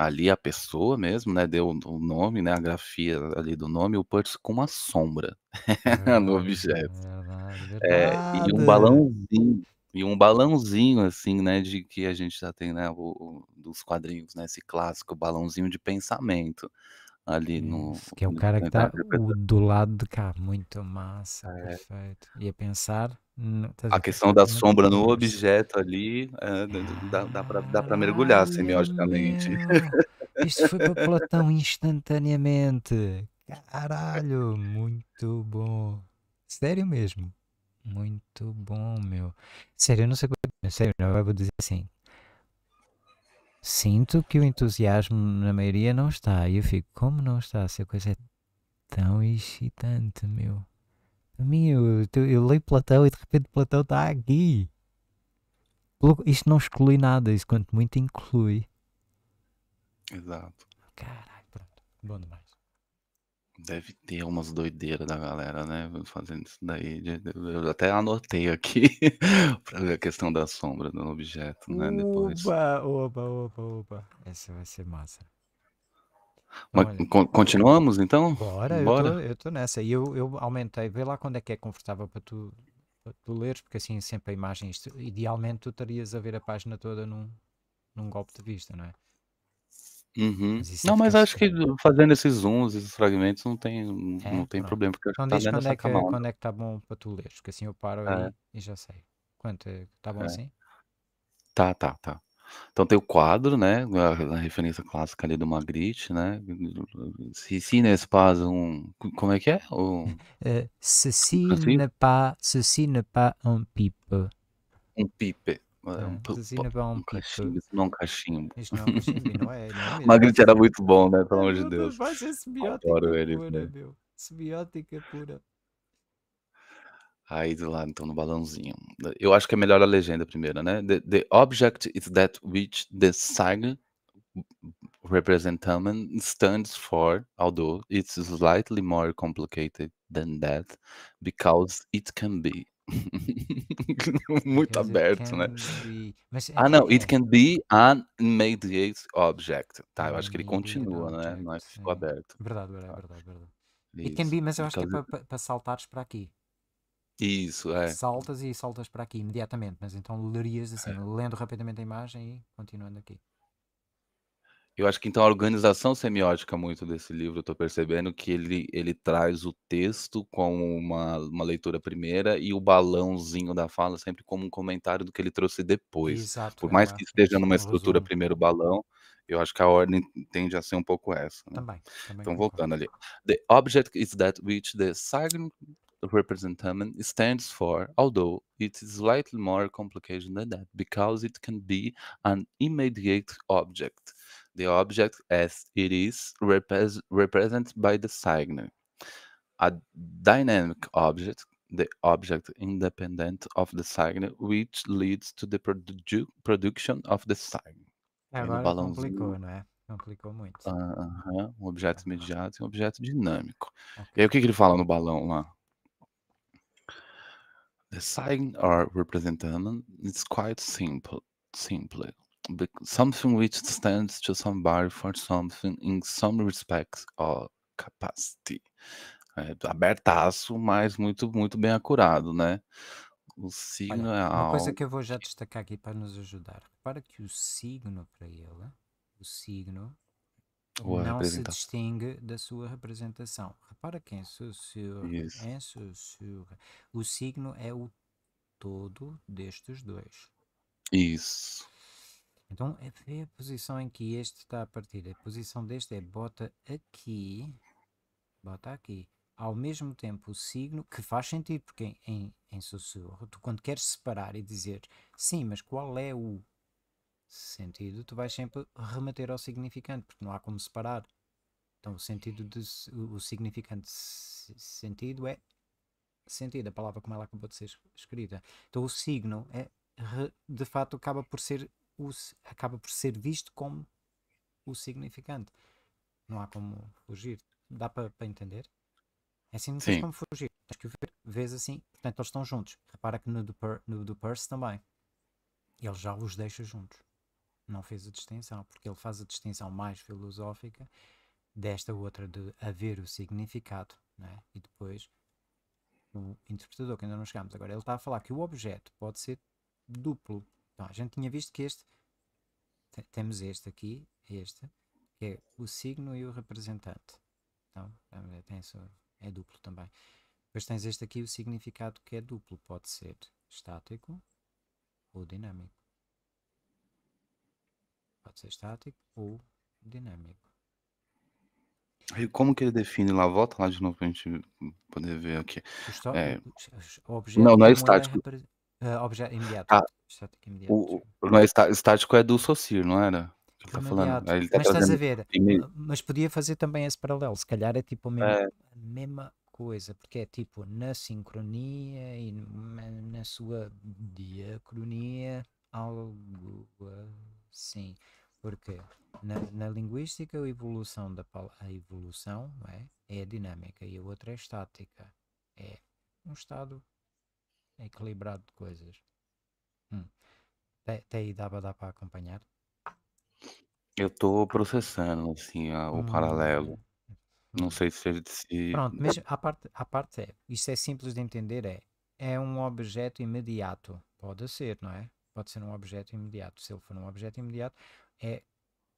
ali a pessoa mesmo, né? Deu o nome, né? A grafia ali do nome, o Purse com uma sombra no objeto. Verdade, verdade. É, e um balãozinho, e um balãozinho, assim, né? De que a gente já tem, né? O, o, dos quadrinhos, né? Esse clássico balãozinho de pensamento ali no. que é o cara que está do lado de cá, muito massa, é. perfeito. E a pensar. Tá a questão da é sombra no objeto ali, é, dá, dá para mergulhar ah, semiologicamente. Isto foi para Platão instantaneamente. Caralho, muito bom. Sério mesmo. Muito bom, meu. Sério, eu não sei o é que. É, sério, eu vou dizer assim sinto que o entusiasmo na maioria não está. E eu fico, como não está? se a coisa é tão excitante, meu. Para mim, eu, eu, eu leio Platão e de repente Platão está aqui. Isto não exclui nada, isso quanto muito inclui. Exato. Caralho, pronto. Bom demais. Deve ter umas doideiras da galera, né? Fazendo isso daí. Eu até anotei aqui pra ver a questão da sombra do objeto, né? Oba, Depois. opa, opa, opa. Essa vai ser massa. Mas Olha, continuamos então? Bora, Bora. Eu, tô, eu tô nessa. E eu, eu aumentei, vê lá quando é que é confortável para tu, ler, tu leres, porque assim sempre a imagem, idealmente tu estarias a ver a página toda num, num golpe de vista, não é? Uhum. É não, mas acho que fazendo esses zooms, esses fragmentos, não tem, é, não tem problema, porque então deixa tá quando, é que, é, camada. quando é que tá bom para tu ler, porque assim eu paro é. e, e, já sei. Quanto, tá bom é. assim? Tá, tá, tá. Então tem o quadro, né, a, a referência clássica ali do Magritte, né, se si n'est pas um, como é que é? se si n'est pas, se si n'est pas un pipe. Um pipe, é um, Zina assim é cachimbo, não é cachimbo. Isso não é um cachimbo, não Magritte era muito bom, né? Pelo amor de Deus. Mas é simbiótica Adoro ele, pura, meu. Simbiótica pura. Aí do lado, então, no balãozinho. Eu acho que é melhor a legenda primeiro, né? The, the object is that which the sign representation stands for, although it's slightly more complicated than that, because it can be muito aberto, né? Be... Mas, é ah, não, é... it tipo can be an immediate object. Tá, eu acho que ele continua, né? Não é ficou aberto. Verdade, verdade, verdade, verdade. Isso. It can be, mas eu acho Porque... que é para saltares para aqui. Isso, é. Saltas e saltas para aqui imediatamente, mas então lerias assim, é. lendo rapidamente a imagem e continuando aqui. Eu acho que então a organização semiótica muito desse livro, eu estou percebendo que ele, ele traz o texto com uma, uma leitura primeira e o balãozinho da fala sempre como um comentário do que ele trouxe depois. Exato, Por mais é, que esteja numa estrutura resumo. primeiro balão, eu acho que a ordem tende a ser um pouco essa. Né? Também, também então, voltando concordo. ali. The object is that which the sign representation stands for, although it is slightly more complicated than that, because it can be an immediate object. the object as it is repre represented by the sign. A dynamic object, the object independent of the sign, which leads to the produ production of the sign. Agora complicou, né? Complicou muito. Uhum, um objeto imediato e um objeto dinâmico. Okay. E aí o que, que ele fala no balão lá? The sign or representation is quite simple, simply something which stands to somebody for something in some respects or capacity. É, abertaço, mas muito, muito bem acurado, né? O signo Olha, é algo... Uma coisa que eu vou já destacar aqui para nos ajudar. Repara que o signo para ele, o signo, Boa não se distingue da sua representação. Repara que em isso em Saussure, o signo é o todo destes dois. Isso. Então é, é a posição em que este está a partir. A posição deste é bota aqui, bota aqui, ao mesmo tempo o signo, que faz sentido, porque em, em, em sussurro, tu quando queres separar e dizer sim, mas qual é o sentido, tu vais sempre remeter ao significante, porque não há como separar. Então o sentido de, o significante sentido é sentido, a palavra como ela acabou de ser escrita. Então o signo é de fato acaba por ser o, acaba por ser visto como o significante. Não há como fugir. Dá para entender? É assim, não tens como fugir. Tens que ver. Vês assim. Portanto, eles estão juntos. Repara que no do, per, no do também. Ele já os deixa juntos. Não fez a distinção, porque ele faz a distinção mais filosófica desta outra de haver o significado, né? e depois o interpretador, que ainda não chegámos agora, ele está a falar que o objeto pode ser duplo, Bom, a gente tinha visto que este, temos este aqui, este, que é o signo e o representante. Então, é duplo também. Depois tens este aqui, o significado que é duplo, pode ser estático ou dinâmico. Pode ser estático ou dinâmico. E como que ele define lá? Volta lá de novo para a gente poder ver aqui. É... Não, não é, é estático. É repre... Uh, objeto imediato. Ah, estático imediato. O, o, é estático é do Socir, não era? tá falando. Ele tá mas estás a ver, mas podia fazer também esse paralelo, se calhar é tipo a mesma, é. a mesma coisa, porque é tipo na sincronia e na sua diacronia, algo assim. Porque na, na linguística a evolução da a evolução é? é dinâmica e a outra é estática. É um estado equilibrado de coisas. Hum. Até aí dá para acompanhar? Eu estou processando assim a- o Hum, paralelo. Não hum. sei se ele é se. Pronto, mas a parte, a parte é, isto é simples de entender, é, é um objeto imediato, pode ser, não é? Pode ser um objeto imediato. Se ele for um objeto imediato, é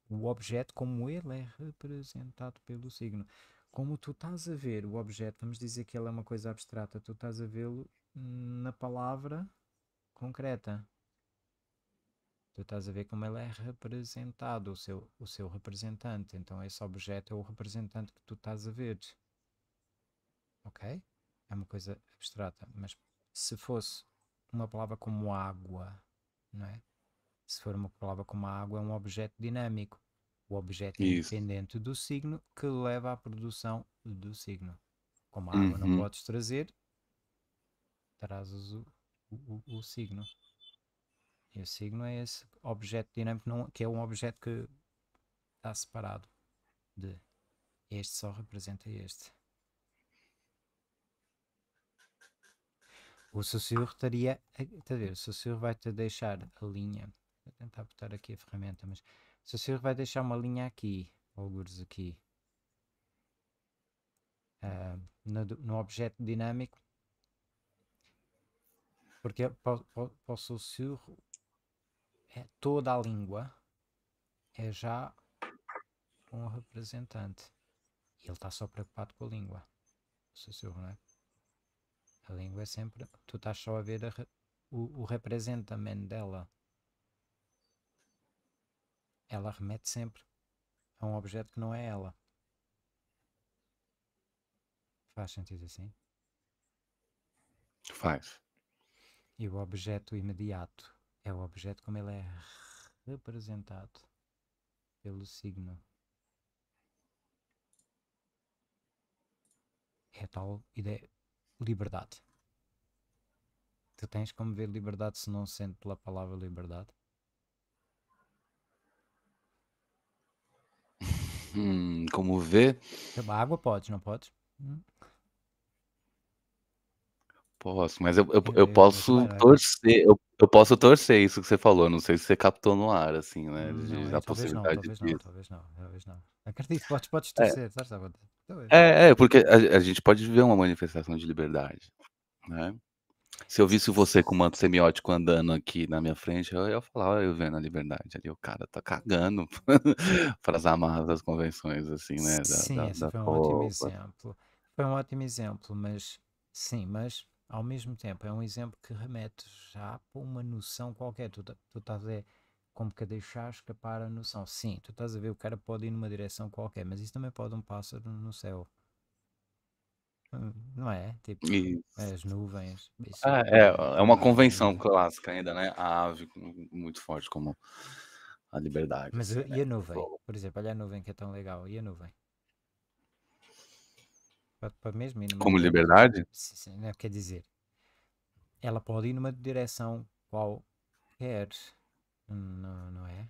o objeto como ele é representado pelo signo. Como tu estás a ver o objeto, vamos dizer que ele é uma coisa abstrata, tu estás a vê-lo na palavra concreta. Tu estás a ver como ele é representado, o seu, o seu representante. Então, esse objeto é o representante que tu estás a ver. Ok? É uma coisa abstrata. Mas se fosse uma palavra como água, não é? Se for uma palavra como água, é um objeto dinâmico. O objeto é independente do signo que leva à produção do signo. Como a água uhum. não podes trazer, trazes o, o, o signo. E o signo é esse objeto dinâmico, não, que é um objeto que está separado de este só representa este. O sussurro estaria. Está a ver? O sussurro vai-te deixar a linha. Vou tentar botar aqui a ferramenta, mas. O sussurro vai deixar uma linha aqui, alguns aqui. Uh, no, no objeto dinâmico porque para o é, toda a língua é já um representante. E ele está só preocupado com a língua. O sussurro, não é? A língua é sempre. Tu estás só a ver a, o, o representamento dela. Ela remete sempre a um objeto que não é ela. Faz sentido assim? Faz. E o objeto imediato é o objeto como ele é representado pelo signo. É tal ideia, liberdade. Tu tens como ver liberdade se não sente pela palavra liberdade? Hum, como ver? A água podes, não podes? Hum? posso, mas eu, eu, é, eu posso torcer, eu, eu, posso torcer isso que você falou, não sei se você captou no ar, assim, né? De, não, da é, possibilidade não, talvez de... não, talvez não, talvez não. Acredito, podes, podes é. torcer, é. estás É, é, porque a, a, gente pode viver uma manifestação de liberdade, né? Se eu visse você com o manto semiótico andando aqui na minha frente, eu ia falar, olha eu vendo a liberdade ali, o cara tá cagando para as amarras das convenções, assim, né? Da, sim, da, da foi um roupa. ótimo exemplo. Foi um ótimo exemplo, mas sim, mas ao mesmo tempo, é um exemplo que remete já para uma noção qualquer. Tu, tu estás a é, ver como que deixar escapar a noção. Sim, tu estás a ver, o cara pode ir numa direção qualquer, mas isso também pode um pássaro no céu. Hum, não é? Tipo, isso. as nuvens. Ah, é, é uma convenção clássica ainda, né? A ave muito forte como a liberdade. Mas assim, e a né? nuvem? Por exemplo, olha a nuvem que é tão legal. E a nuvem? para mesmo ir numa Como liberdade? Né? Quer dizer, ela pode ir numa direção qualquer, não, não é?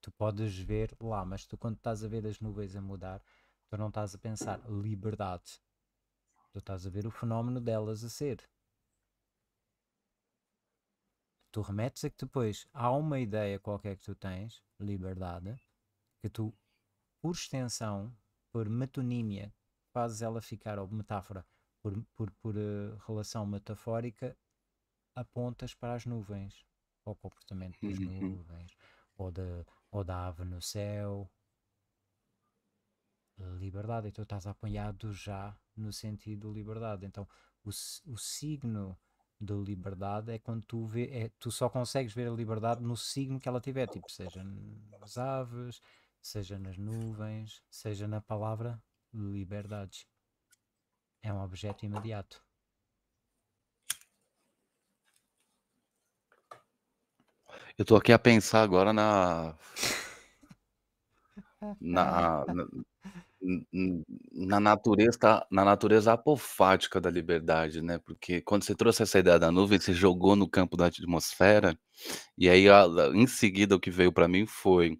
Tu podes ver lá, mas tu quando estás a ver as nuvens a mudar, tu não estás a pensar liberdade. Tu estás a ver o fenómeno delas a ser. Tu remetes a que depois há uma ideia qualquer que tu tens, liberdade, que tu, por extensão, por metonímia, fazes ela ficar, ou metáfora, por, por, por uh, relação metafórica, apontas para as nuvens, o comportamento das uhum. nuvens, ou, de, ou da ave no céu. Liberdade, então estás apanhado já no sentido liberdade. Então, o, o signo da liberdade é quando tu vê, é, tu só consegues ver a liberdade no signo que ela tiver, tipo, seja nas aves, seja nas nuvens, seja na palavra liberdade. É um objeto imediato. Eu estou aqui a pensar agora na. na, na, na natureza, na natureza apofática da liberdade, né? Porque quando você trouxe essa ideia da nuvem, você jogou no campo da atmosfera, e aí a, em seguida o que veio para mim foi.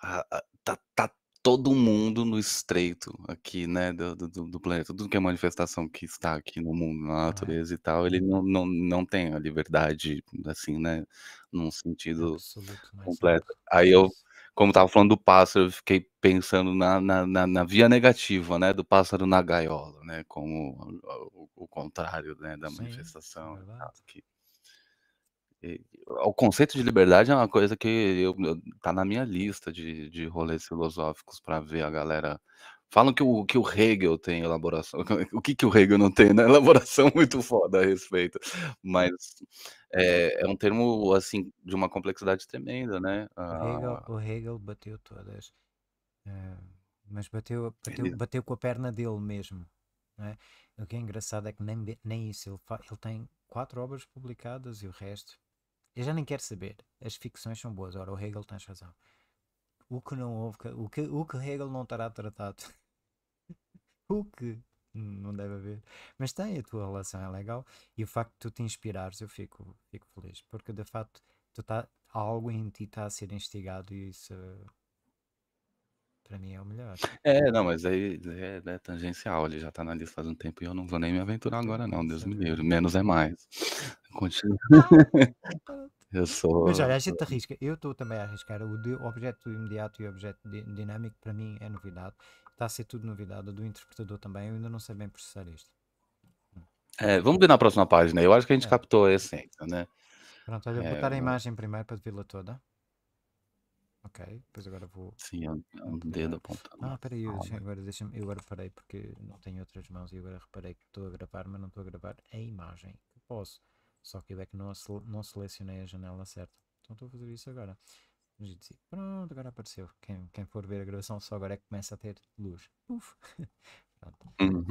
A, a, tá, tá todo mundo no estreito aqui, né, do, do, do planeta, tudo que é manifestação que está aqui no mundo, na natureza e tal, ele não, não, não tem a liberdade, assim, né, num sentido Absoluto, é completo. Aí eu, como tava falando do pássaro, eu fiquei pensando na, na, na, na via negativa, né, do pássaro na gaiola, né, como o, o contrário, né, da Sim, é manifestação. É o conceito de liberdade é uma coisa que eu, eu- tá na minha lista de, de rolês filosóficos para ver a galera. Falam que o, que o Hegel tem elaboração. O que, que o Hegel não tem, né? Elaboração muito foda a respeito. Mas é, é um termo, assim, de uma complexidade tremenda, né? O ah, Hegel, Ah, o Hegel bateu todas, eh, mas bateu, bateu, bateu com a perna dele mesmo. É? O que é engraçado é que nem, nem isso, ele, ele tem quatro obras publicadas e o resto eu já nem quero saber. As ficções são boas. Ora, o Hegel tens razão. O que não houve, o que, o que Hegel não terá tratado. o que não deve haver. Mas tem a tua relação, é legal. E o facto de tu te inspirares, eu fico, fico feliz. Porque de facto, tu tá, algo em ti está a ser instigado e isso para mim é o melhor. É, não, mas aí é, é tangencial, ele já tá na lista faz um tempo e eu não vou nem me aventurar agora, não. Deus me livre. Menos é mais. Continua. eu sou. Mas olha, a gente arrisca. Eu estou também a arriscar. O objeto imediato e o objeto dinâmico, para mim, é novidade. Está a ser tudo novidade. O do interpretador também. Eu ainda não sei bem processar isto. É, vamos ver na próxima página. Eu acho que a gente é. captou a essência, né? Pronto, olha, vou é, botar a imagem primeiro para vê-la toda. Ok, depois agora vou. Sim, é um, é dedo apontando. Ah, peraí, eu, deixa, agora, deixa eu agora parei porque não tenho outras mãos e agora reparei que estou a gravar, mas não estou a gravar a imagem que posso. Só que eu é que não, não selecionei a janela certa. Então estou a fazer isso agora. pronto, agora apareceu. Quem, quem for ver a gravação só agora é que começa a ter luz. Puf! Uhum.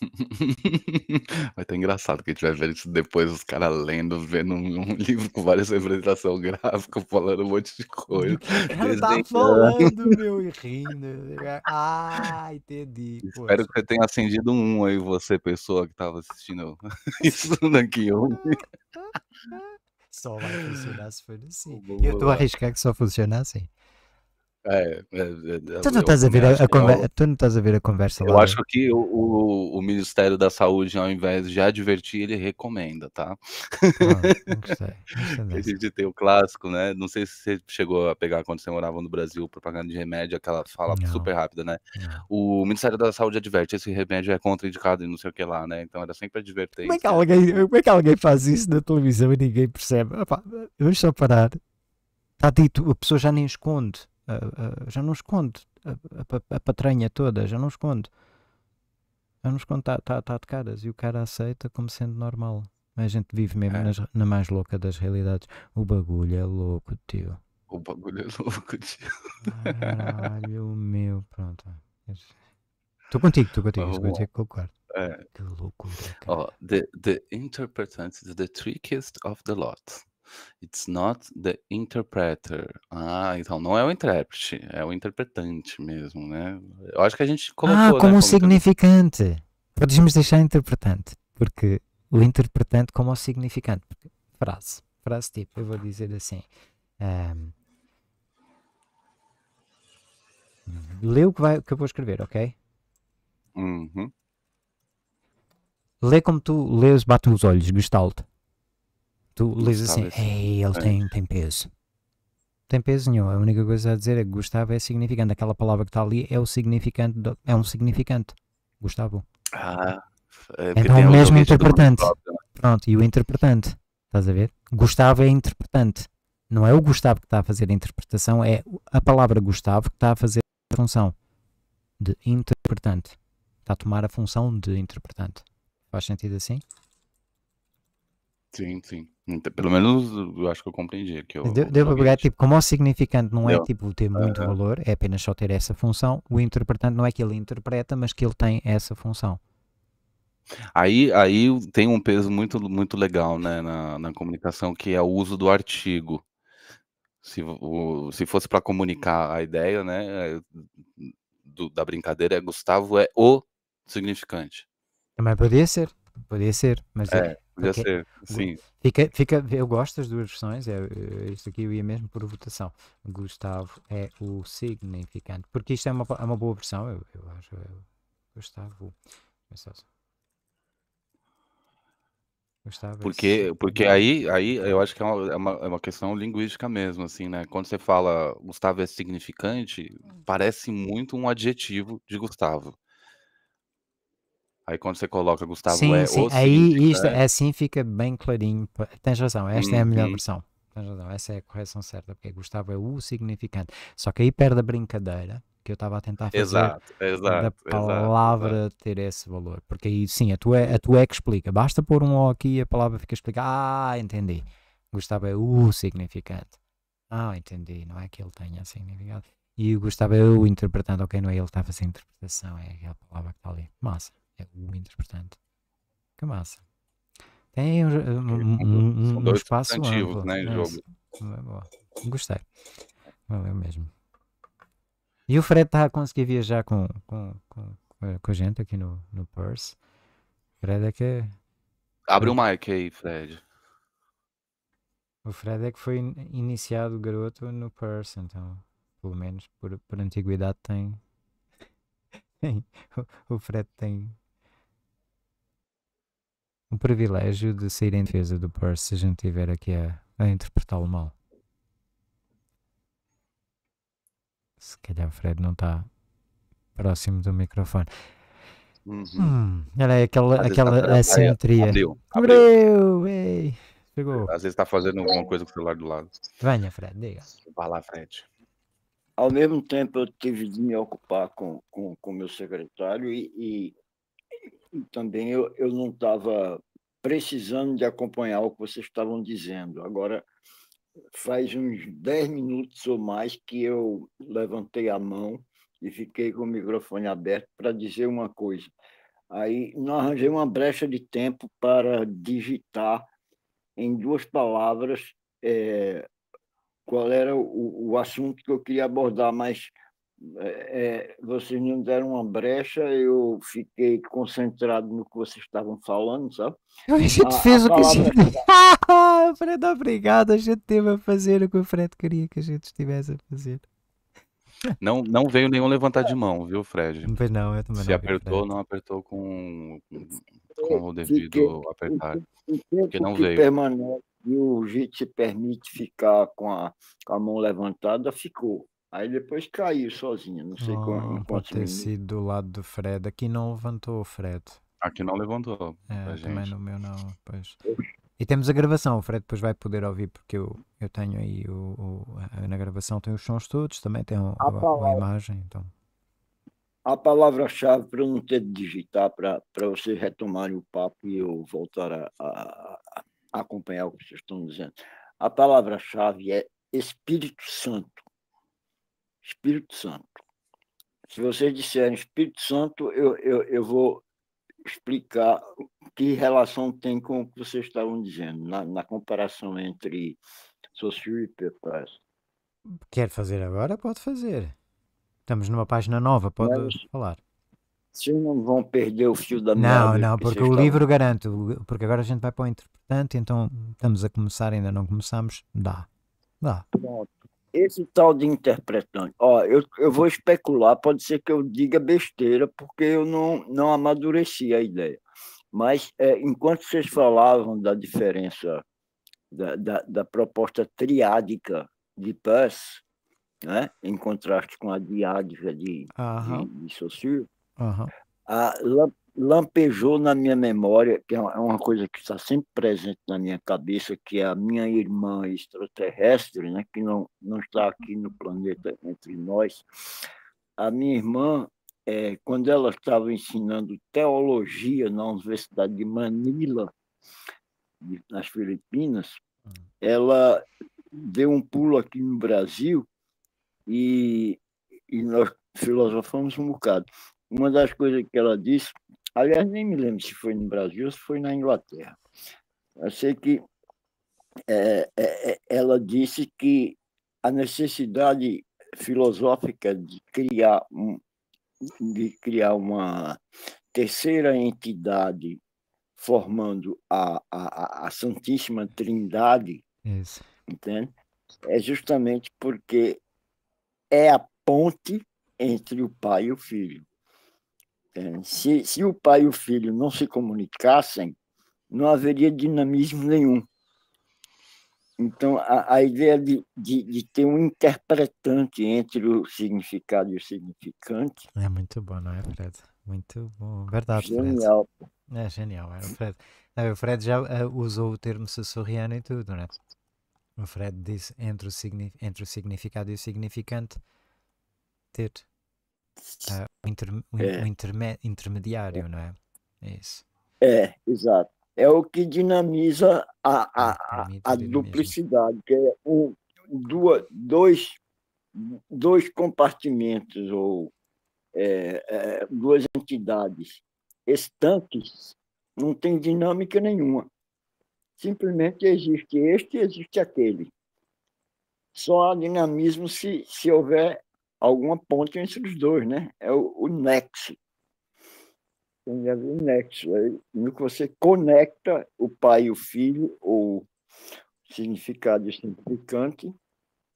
Vai estar engraçado que a gente vai ver isso depois, os caras lendo, vendo um, um livro com várias representações gráficas, falando um monte de coisa. Ela tá falando, meu, e rindo. Né? Ah, entendi. Espero que você tenha acendido um aí, você, pessoa que tava assistindo isso daqui ontem. Só vai funcionar se for assim. Eu tô arriscando que só funcionar assim. É, é, é, tu, não estás a ver a, a conver... tu não estás a ver a conversa eu lá. acho né? que o, o, o, Ministério da Saúde, ao invés de advertir, ele recomenda, tá? Ah, gostei, gostei a gente tem o clássico, né? Não sei se você chegou a pegar quando você morava no Brasil, propaganda de remédio, aquela fala não. super rápida, né? Não. O Ministério da Saúde adverte, esse remédio é contraindicado e não sei o que lá, né? Então era sempre advertência. Como é que alguém, como é que alguém faz isso na televisão e ninguém percebe? vamos só parar. Está dito, a pessoa já nem esconde já não esconde a, a, patranha toda, já não esconde. Já não esconde, está tá, tá de caras. E o cara aceita como sendo normal. Mas a gente vive mesmo é. nas, na mais louca das realidades. O bagulho é louco, tio. O bagulho é louco, tio. Caralho, meu, pronto. Estou contigo, estou contigo, estou contigo, concordo. É. Que loucura. Oh, the, the interpretant is the trickiest of the lot. It's not the interpreter. Ah, então não é o intérprete, é o interpretante mesmo, né? Eu acho que a gente ah, colocou. Ah, como, né, como significante. Podemos deixar interpretante, porque o interpretante como o significante. frase, frase tipo, eu vou dizer assim. Um, ehm, Lê o que, vai, que eu vou escrever, ok? Uhum. Lê como tu lês, bate os olhos, Gustavo. Tu lês assim, ei, ele tem, tem peso. Tem peso nenhum. A única coisa a dizer é que Gustavo é significante. Aquela palavra que está ali é o significante, do, é um significante. Gustavo. Ah, é então é o mesmo interpretante. Né? Pronto, e o interpretante. Estás a ver? Gustavo é interpretante. Não é o Gustavo que está a fazer a interpretação, é a palavra Gustavo que está a fazer a função de interpretante. Está a tomar a função de interpretante. Faz sentido assim? Sim, sim pelo menos eu acho que eu compreendi. Que eu, deu para pegar, tipo, como o é significante não é, deu. é tipo ter muito valor, é apenas só ter essa função, o interpretante não é que ele interpreta, mas que ele tem essa função. Aí, aí tem um peso muito, muito legal né, na, na comunicação, que é o uso do artigo. Se, o, se fosse para comunicar a ideia né, é, do, da brincadeira, é Gustavo é o significante. Também poderia ser, poderia ser, mas é, é podia ser, sim. Fica, fica, eu gosto das duas versões, é, eh, isto aqui eu ia mesmo por votação. Gustavo é o significante, porque isto é uma, é uma boa versão, eu, eu acho. Eu, Gustavo. Gustavo. É porque, porque aí, aí eu acho que é, é uma, é uma questão linguística mesmo, assim, né? Quando você fala Gustavo é significante, hum. parece muito um adjetivo de Gustavo. Aí quando você coloca Gustavo sim, é sim. Aí síndico, isto, é. assim fica bem clarinho. Tens razão, esta é a melhor uhum. versão. Tens razão, essa é a correção certa, porque Gustavo é o significante. Só que aí perde a brincadeira que eu estava a tentar fazer exato, exato, da palavra exato, ter esse valor. Porque aí sim, a tua, é, a tua é que explica. Basta pôr um O aqui e a palavra fica explicada. Ah, entendi. Gustavo é o significante. Ah, entendi. Não é que ele tenha significado. E o Gustavo é o interpretante. Ok, não é ele que está a fazer a interpretação, é aquela palavra que está ali. Massa. É o Winters, portanto. Que massa. Tem um, um, um, um espaço né, amplo. Né, jogo. É Gostei. Valeu mesmo. E o Fred tá conseguir viajar com, com, com, com a gente aqui no, no Purse. Fred é que. Abre o mic aí, Fred. O Fred é que foi iniciado garoto no Purse, então, pelo menos por, por antiguidade tem. o Fred tem um privilégio de sair em defesa do Percy se a gente estiver aqui a, a interpretá-lo mal. Se calhar o Fred não está próximo do microfone. Uhum. Hum, ela é aquela, aquela tá assimetria. Abriu, abriu. Chegou. Às vezes está fazendo alguma coisa com o celular do lado. Venha, Fred, diga. Vá lá, Fred. Ao mesmo tempo, eu tive de me ocupar com o com, com meu secretário e, e também eu, eu não estava precisando de acompanhar o que vocês estavam dizendo. Agora, faz uns 10 minutos ou mais que eu levantei a mão e fiquei com o microfone aberto para dizer uma coisa. Aí não arranjei uma brecha de tempo para digitar em duas palavras é, qual era o, o assunto que eu queria abordar, mas é, vocês me deram uma brecha, eu fiquei concentrado no que vocês estavam falando, sabe? A gente a, fez a o que a gente. Fred, obrigado, a gente teve a fazer o que o Fred queria que a gente estivesse a fazer. Não, não veio nenhum levantar de mão, viu, Fred? Pois não, eu também Se não apertou, não apertou com, com o devido Fiquei, apertar. Porque não veio. Permanece, e o JIT permite ficar com a, com a mão levantada, ficou. Aí depois caiu sozinha, não sei oh, Não Pode ter sido do lado do Fred. Aqui não levantou o Fred. Aqui não levantou. É, também no meu não. Pois. E temos a gravação, o Fred depois vai poder ouvir, porque eu, eu tenho aí o, o na gravação tem os sons todos, também tem a, a, a, imagem. Então. A palavra-chave para não ter de digitar, para, para vocês retomarem o papo e eu voltar a, a acompanhar o que vocês estão dizendo. A palavra-chave é Espírito Santo. Espírito Santo. Se vocês disserem Espírito Santo, eu, eu, eu vou explicar que relação tem com o que vocês estavam dizendo, na, na comparação entre socio e peptase. Quer fazer agora? Pode fazer. Estamos numa página nova, pode Mas, falar. Vocês não vão perder o fio da meada. Não, não, porque o livro garanto, porque agora a gente vai para o interpretante, então estamos a começar, ainda não começamos, dá. Dá. Pronto esse tal de interpretante, ó, eu, eu vou especular, pode ser que eu diga besteira, porque eu não, não amadureci a ideia. Mas é, enquanto vocês falavam da diferença da, da, da proposta triádica de paz, né, em contraste com a diádica de, uhum. de, de Saussure, a lampejou na minha memória, que é, é uma coisa que está sempre presente na minha cabeça, que é a minha irmã extraterrestre, né, que não, não está aqui no planeta entre nós. A minha irmã, é, quando ela estava ensinando teologia na Universidade de Manila, nas Filipinas, ela deu um pulo aqui no Brasil e, e nós filosofamos um bocado. Uma das coisas que ela disse Aliás, nem me lembro se foi no Brasil ou se foi na Inglaterra. Eu sei que é, é, ela disse que a necessidade filosófica de criar, um, de criar uma terceira entidade formando a, a, a Santíssima Trindade, Isso. entende? É justamente porque é a ponte entre o pai e o filho. É, se, se o pai e o filho não se comunicassem, não haveria dinamismo nenhum. Então, a, a ideia de, de, de, ter um interpretante entre o significado e o significante. É muito bom, não é, Fred? Muito bom. Verdade, genial. Fred. É genial, é o Fred. Não, o Fred já uh, usou o termo sussurriano e tudo, né? O Fred disse entre o, entre o significado e o significante ter ah, o, inter o, é. o interme, intermediário, é. não é? É isso. É, exato. É o que dinamiza a, a, a, a duplicidade, que é um, duas, dois, dois compartimentos ou é, é, duas entidades estantes não tem dinâmica nenhuma. Simplesmente existe este e existe aquele. Só há dinamismo se, se houver alguma ponte entre os dois, né? É o, o nexo. Tem a o nexo. É né? no que você conecta o pai e o filho, ou significado significante,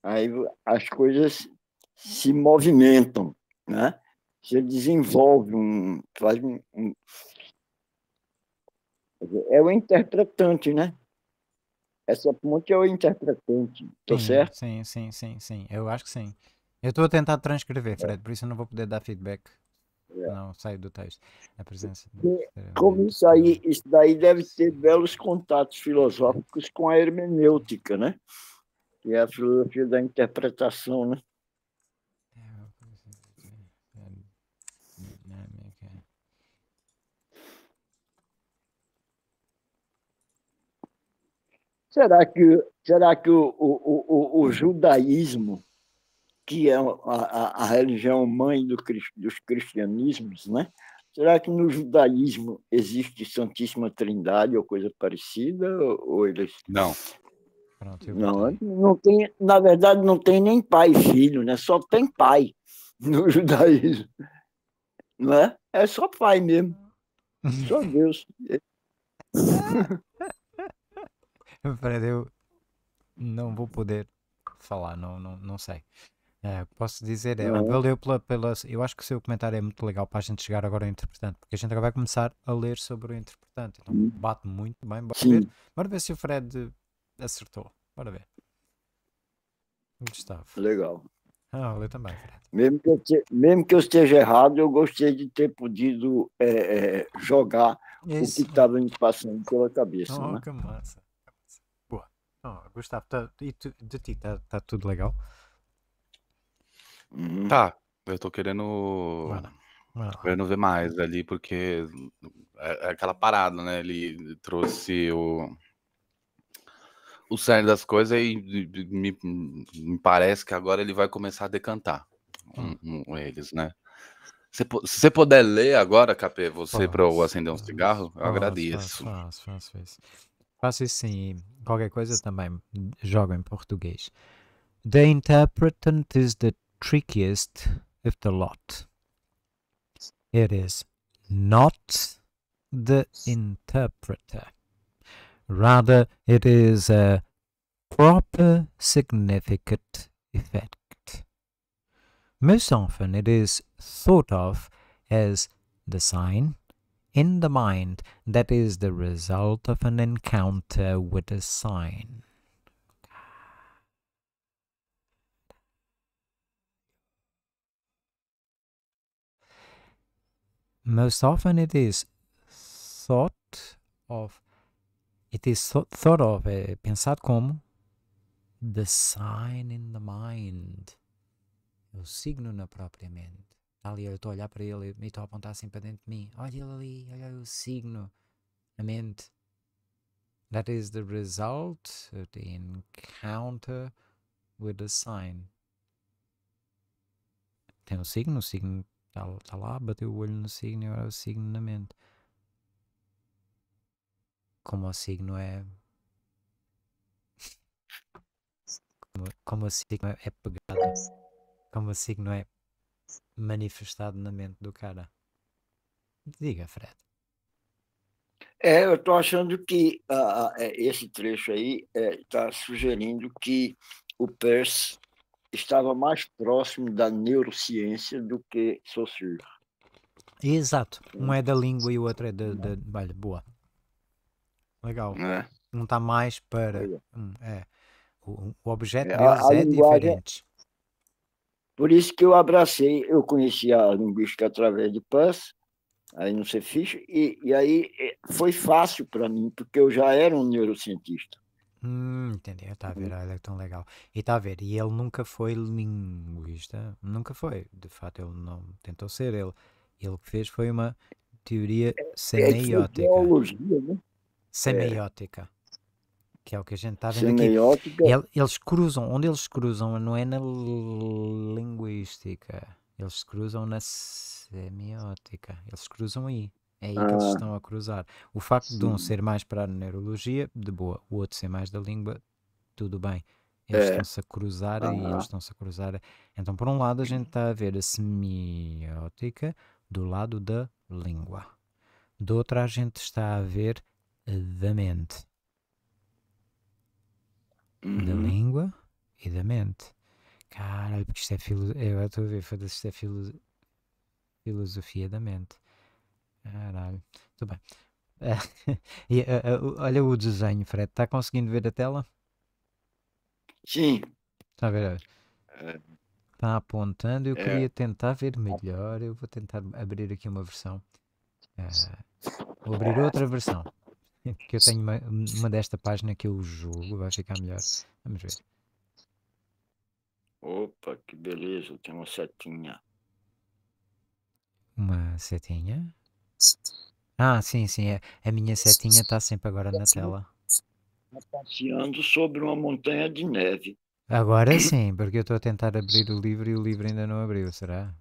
aí as coisas se movimentam, né? Você desenvolve um, faz um, um é o interpretante, né? Essa ponte é o interpretante, tá certo? Sim, sim, sim, sim. Eu acho que sim. Eu estou a tentar transcrever, é. Fred, por isso eu não vou poder dar feedback. É. Não saio do texto. A presença. É como isso aí, isso daí deve ser belos contatos filosóficos com a hermenêutica, né? Que é a filosofia da interpretação, né? Assim, né? Será que, será que o, o, o, o judaísmo que é a, a, a religião mãe do, dos cristianismos, né? Será que no judaísmo existe Santíssima Trindade ou coisa parecida? Ou eles... Não. não, não tem, na verdade, não tem nem pai e filho, né? Só tem pai no judaísmo. Não é? É só pai mesmo. Só Deus. Fred, eu não vou poder falar, não, não, não sei. É, posso dizer é, é, valeu pela, pela. Eu acho que o seu comentário é muito legal para a gente chegar agora ao interpretante, porque a gente agora vai começar a ler sobre o interpretante. Então uhum. bate muito bem. Bora Sim. ver, bora ver se o Fred acertou. Bora ver. Gustavo. Legal. Ah, eu também, Fred. Mesmo que eu, te, mesmo que eu esteja errado, eu gostei de ter podido é, é, jogar Isso. o que estava me passando pela cabeça. Oh, né? que massa. Boa. Oh, Gustavo, tá, e tu, de ti, está tá tudo legal? Uhum. Tá, eu tô querendo. Vai querendo ver mais ali, porque é, é, aquela parada, né? Ele trouxe o. O cerne das coisas e me, me parece que agora ele vai começar a decantar um, um, eles, né? Se você puder ler agora, KP, você para eu acender um cigarro, eu agradeço. Faço, faço, faço. Faço sim. Qualquer coisa também joga em português. The interpretant is the trickiest of the lot. It is not the interpreter. Rather, it is a proper significant effect. Most often it is thought of as the sign in the mind that is the result of an encounter with a sign. most often it is thought of it is thought of eh, pensar como the sign in the mind o signo na própria mente está ali eu estou a olhar para ele e estou a apontar assim para dentro de mim olha ali olha o signo na mente that is the result of the encounter with the sign tem um signo o signo Está, tá lá, bateu o olho no signo e agora o signo na mente. Como o signo é. Como, como o signo é pegado. Como o signo é manifestado na mente do cara. Diga, Fred. É, eu estou achando que uh, esse trecho aí está é, uh, sugerindo que o Peirce estava mais próximo da neurociência do que sociologia Exato. Um é da hum. língua e o outro é da. da... Olha, boa. Legal. É. Um está mais para. Hum, é. O, o objeto é, deles a, é, é diferente. Por isso que eu abracei, eu conheci a linguística através de Paz, aí no Cefish, e, e aí é, foi fácil para mim, porque eu já era um neurocientista. Hum, entendi, está a ver, uhum. olha que tão legal. E está a ver, e ele nunca foi linguista, nunca foi, de fato ele não tentou ser, ele, ele que fez foi uma teoria é, é semiótica né? É teologia, né? Semiótica. É. Que é o que a gente está vendo aqui. Eles cruzam, onde eles cruzam não é na linguística, eles cruzam na semiótica, eles cruzam aí. É aí que eles ah. estão a cruzar. O facto sim. de um ser mais para a neurologia, de boa, o outro ser mais da língua, tudo bem. Eles é. estão-se a cruzar ah, e eles estão-se a cruzar. Então, por um lado, a gente está a ver a semiótica do lado da língua. Do outro, a gente está a ver da mente. Uhum. Da língua e da mente. Caralho, porque isto é filosofia. Eu estou a ver, foda-se, isto é filo... filosofia da mente. Caralho. Muito bem. E, eh, eh, olha o desenho, Fred. Está conseguindo ver a tela? Sim. Está a ver? Está é. apontando. Eu é. queria tentar ver melhor. Eu vou tentar abrir aqui uma versão. Eh, vou abrir outra versão. Porque eu tenho uma, uma desta página que eu julgo vai ficar melhor. Vamos ver. Opa, que beleza, tem uma setinha. Uma setinha. Ah, sim, sim. É, a minha setinha está sempre agora na tela. Tá passeando sobre uma montanha de neve. Agora sim, porque eu estou a tentar abrir o livro e o livro ainda não abriu, será?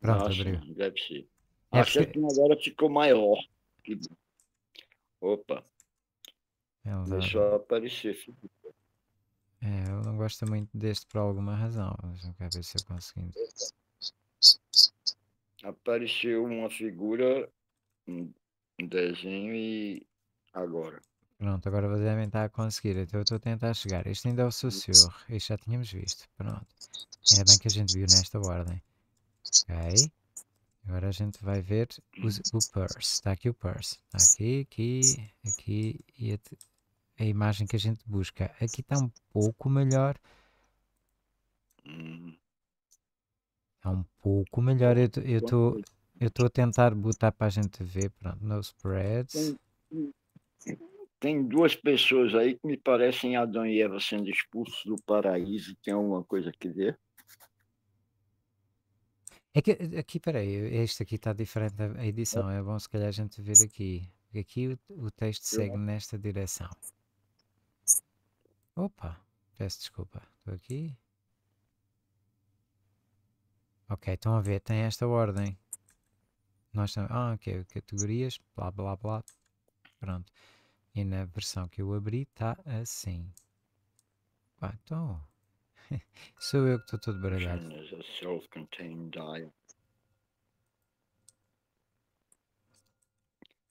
Pronto, Nossa, abriu. Deve ser. É Acho porque... que agora ficou maior. Opa. Ele é Deixou aparecer. É, eu não gosto muito deste por alguma razão. Mas não quero ver se eu consigo apareceu uma figura, um desenho e agora. Pronto, agora vou tentar conseguir. Então eu estou a tentar chegar. Este ainda é o senhor. Este já tínhamos visto. Pronto. Ainda bem que a gente viu nesta ordem. Ok. Agora a gente vai ver os, o purse. Está aqui o purse. Está aqui, aqui, aqui e a, a imagem que a gente busca. Aqui está um pouco melhor. Hum. É um pouco melhor. Eu estou eu tô a tentar botar para a gente ver. Pronto, no spreads. Tem, tem duas pessoas aí que me parecem Adão e Eva sendo expulsos do paraíso. Tem alguma coisa que ver? É que, aqui, peraí, este aqui está diferente da edição. É bom se calhar a gente ver aqui. Aqui o, o texto segue nesta direção. Opa, peço desculpa. Estou aqui. Ok, estão a ver, tem esta ordem. Nós estamos, ah, ok, categorias, blá blá blá. Pronto. E na versão que eu abri está assim. Pá, então. Sou eu que estou todo baralhado.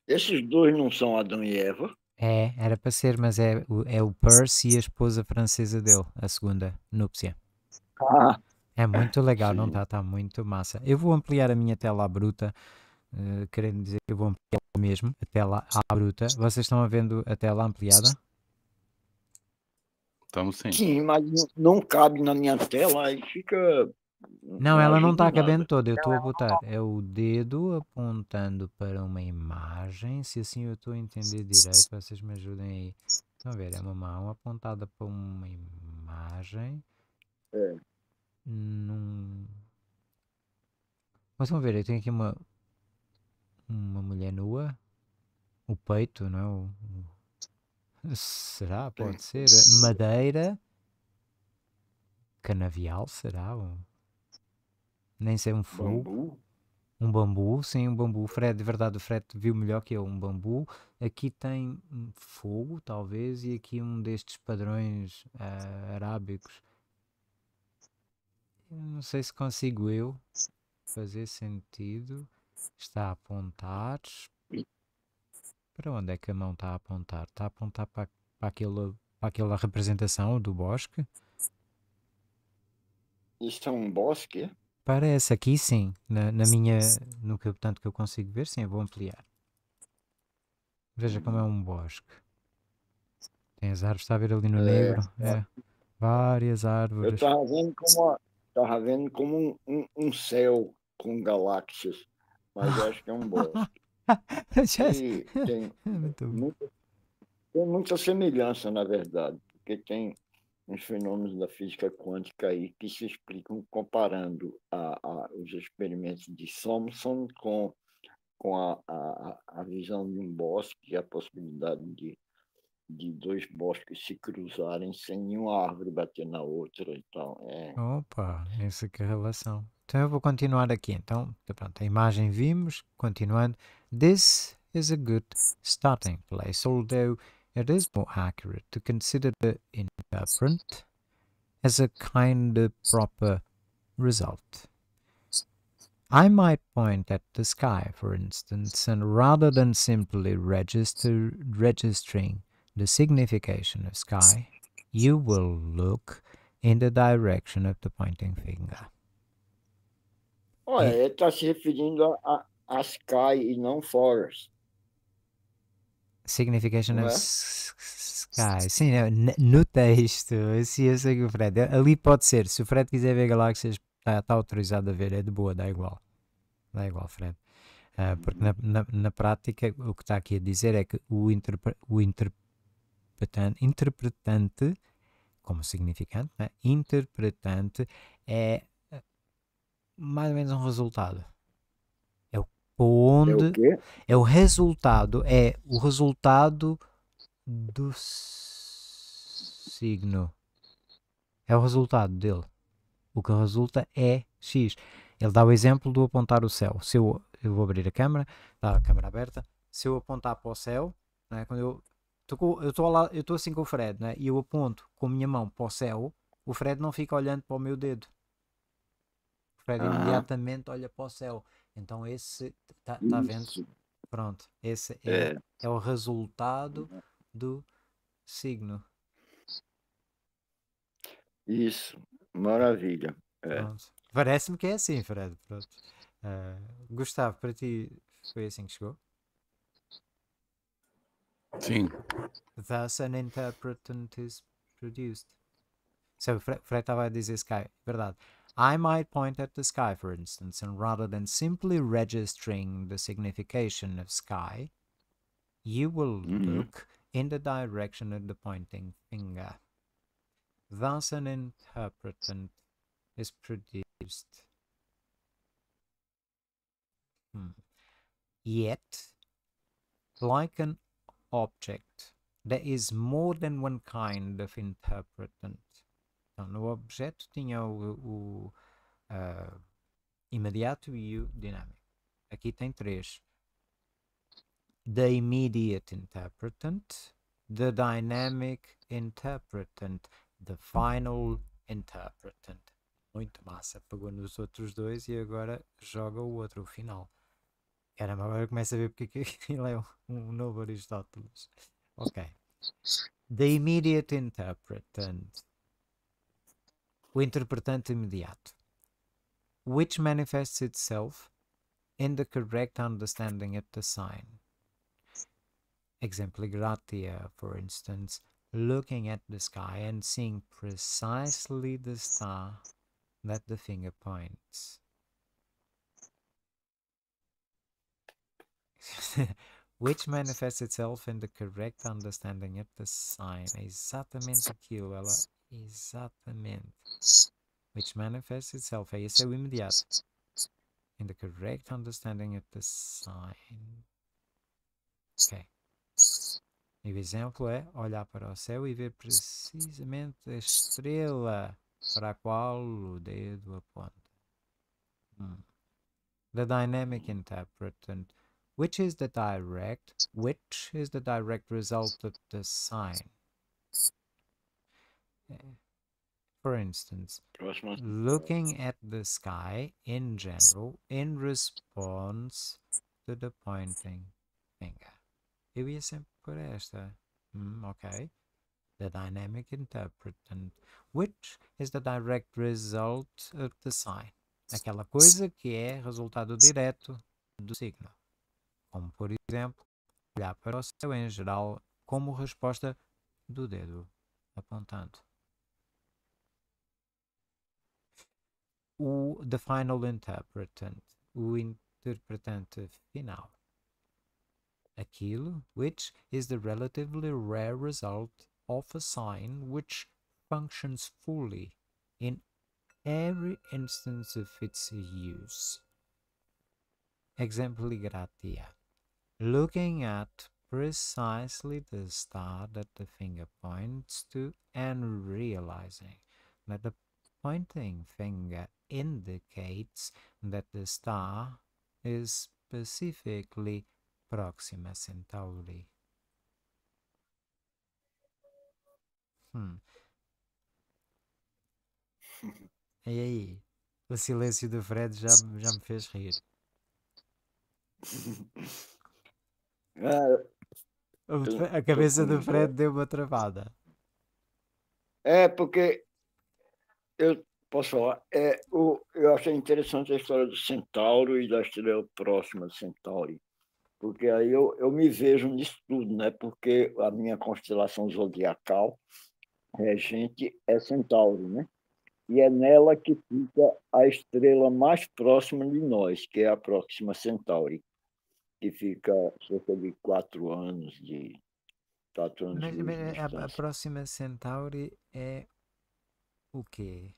Esses dois não são Adão e Eva? É, era para ser, mas é, é o Percy e a esposa francesa dele, a segunda núpcia. Ah, é muito legal, não está? Está muito massa. Eu vou ampliar a minha tela à bruta, uh, querendo dizer que eu vou ampliar mesmo, a tela à bruta. Vocês estão vendo a tela ampliada? Estamos sim. Sim, mas não cabe na minha tela, aí fica. Não, não ela não está cabendo toda, eu estou a botar. É o dedo apontando para uma imagem. Se assim eu estou a entender direito, vocês me ajudem aí. Estão a ver? É uma mão apontada para uma imagem. É. Num... Mas vamos ver, eu tenho aqui uma, uma mulher nua, o peito, não é? O, Será? Pode ser. Madeira, canavial, será? Ou... Nem sei, um fogo. Bambu. Um bambu, sim, um bambu. Fred, de verdade, o Fred viu melhor que eu. Um bambu. Aqui tem um fogo, talvez, e aqui um destes padrões uh, arábicos não sei se consigo eu fazer sentido. Está a apontar. Para onde é que a mão está a apontar? Está a apontar para, para, aquela, para aquela representação do bosque? Isto é um bosque? Parece aqui sim. Na, na minha. No que, tanto que eu consigo ver, sim, eu vou ampliar. Veja como é um bosque. Tem as árvores, está a ver ali no é. negro? É. é. Várias árvores. Eu estava vendo como estava vendo como um, um, um, céu com galáxias, mas acho que é um bosque. e tem, muita, tem muita semelhança, na verdade, porque tem uns fenômenos da física quântica aí que se explicam comparando a, a os experimentos de Thomson com, com a, a, a visão de um bosque e a possibilidade de de dois bosques se cruzarem sem nenhuma árvore bater na outra e então, tal. É. Opa, essa que é a relação. Então eu vou continuar aqui. Então. então, pronto, a imagem vimos, continuando. This is a good starting place, although it is more accurate to consider the interference as a kind of proper result. I might point at the sky, for instance, and rather than simply register registering the signification of sky, you will look in the direction of the pointing finger. Olha, ele está se referindo a, a sky e não forest. Signification não of é? sky. Sim, é, no texto, se eu sei que o Fred. Ali pode ser. Se o Fred quiser ver galáxias, está tá autorizado a ver. É de boa, dá igual. Dá igual, Fred. Uh, porque uhum. na, na, na, prática, o que está aqui a dizer é que o, interpre, o interpre interpretante, como significante, né? interpretante é eh, mais ou menos um resultado. É o onde. É o, é o resultado. É o resultado do signo. É o resultado dele. O que resulta é X. Ele dá o exemplo do apontar o céu. Se eu, eu vou abrir a câmera, está a câmera aberta. Se eu apontar para o céu, né, quando eu eu estou assim com o Fred, né? E eu aponto com a minha mão para o céu, o Fred não fica olhando para o meu dedo. O Fred ah. imediatamente olha para o céu. Então esse tá, tá vendo? Pronto, esse é, é. é o resultado do signo. Isso, maravilha. É. Parece-me que é assim, Fred. Pronto. Uh, Gustavo, para ti foi assim que chegou? Sim. Thus an interpretant is produced. So, Frey estava a sky, verdade. I might point at the sky, for instance, and rather than simply registering the signification of sky, you will mm -hmm. look in the direction of the pointing finger. Thus, an interpretant is produced. Hmm. Yet, like an object. There is more than one kind of interpretant. Então, no objeto tinha o, o uh, imediato e o dinâmico. Aqui tem três. The immediate interpretant, the dynamic interpretant, the final interpretant. Muito massa, pegou nos outros dois e agora joga o outro, o final. Caramba, agora eu começo a ver porque ele é um, nobody's um novo Aristóteles. Ok. The immediate interpretant. O interpretante imediato. Which manifests itself in the correct understanding of the sign. Exempli gratia, for instance, looking at the sky and seeing precisely the star that the finger points. which manifests itself in the correct understanding of the sign. Exatamente aquilo, ela exatamente. Which manifests itself, é esse é o imediato. In the correct understanding of the sign. Ok. E o exemplo é olhar para o céu e ver precisamente a estrela para a qual o dedo aponta. Hmm. The dynamic interpretant which is the direct, which is the direct result of the sign. Eh, for instance, looking at the sky in general in response to the pointing finger. Eu ia sempre por esta. Mm, ok. The dynamic interpretant, which is the direct result of the sign. Aquela coisa que é resultado direto do signo como por exemplo olhar para o céu em geral como resposta do dedo apontando. O The Final Interpretant, o interpretante final. Aquilo, which is the relatively rare result of a sign which functions fully in every instance of its use. gratia looking at precisely the star that the finger points to and realizing that the pointing finger indicates that the star is specifically Proxima Centauri. Hum. E aí? O silêncio do Fred já, já me fez rir. Ah, a cabeça do Fred deu uma travada. É, porque eu posso falar, é, o, eu achei interessante a história do Centauro e da estrela próxima do Centauri, porque aí eu, eu me vejo nisso tudo, né? Porque a minha constelação zodiacal regente é, é Centauro, né? E é nela que fica a estrela mais próxima de nós, que é a próxima Centauri que fica cerca de quatro anos de quatro anos. Mas, de mas é, a, a, próxima Centauri é o quê?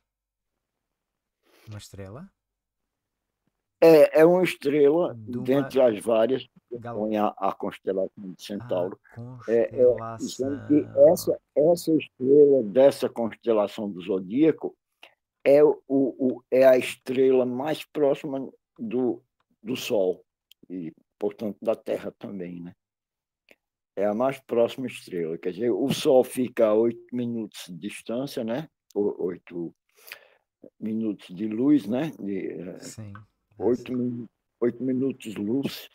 Uma estrela? É, é uma estrela de uma... dentre as várias que Gal... a, a, constelação de Centauro. constelação. É, é, essa, essa estrela dessa constelação do zodíaco é, o, o, é a estrela mais próxima do, do Sol. E portanto, da Terra também, né? É a mais próxima estrela, quer dizer, o Sol fica a 8 minutos de distância, né? Oito minutos de luz, né? De, eh, Sim. É oito min, 8 minutos luz.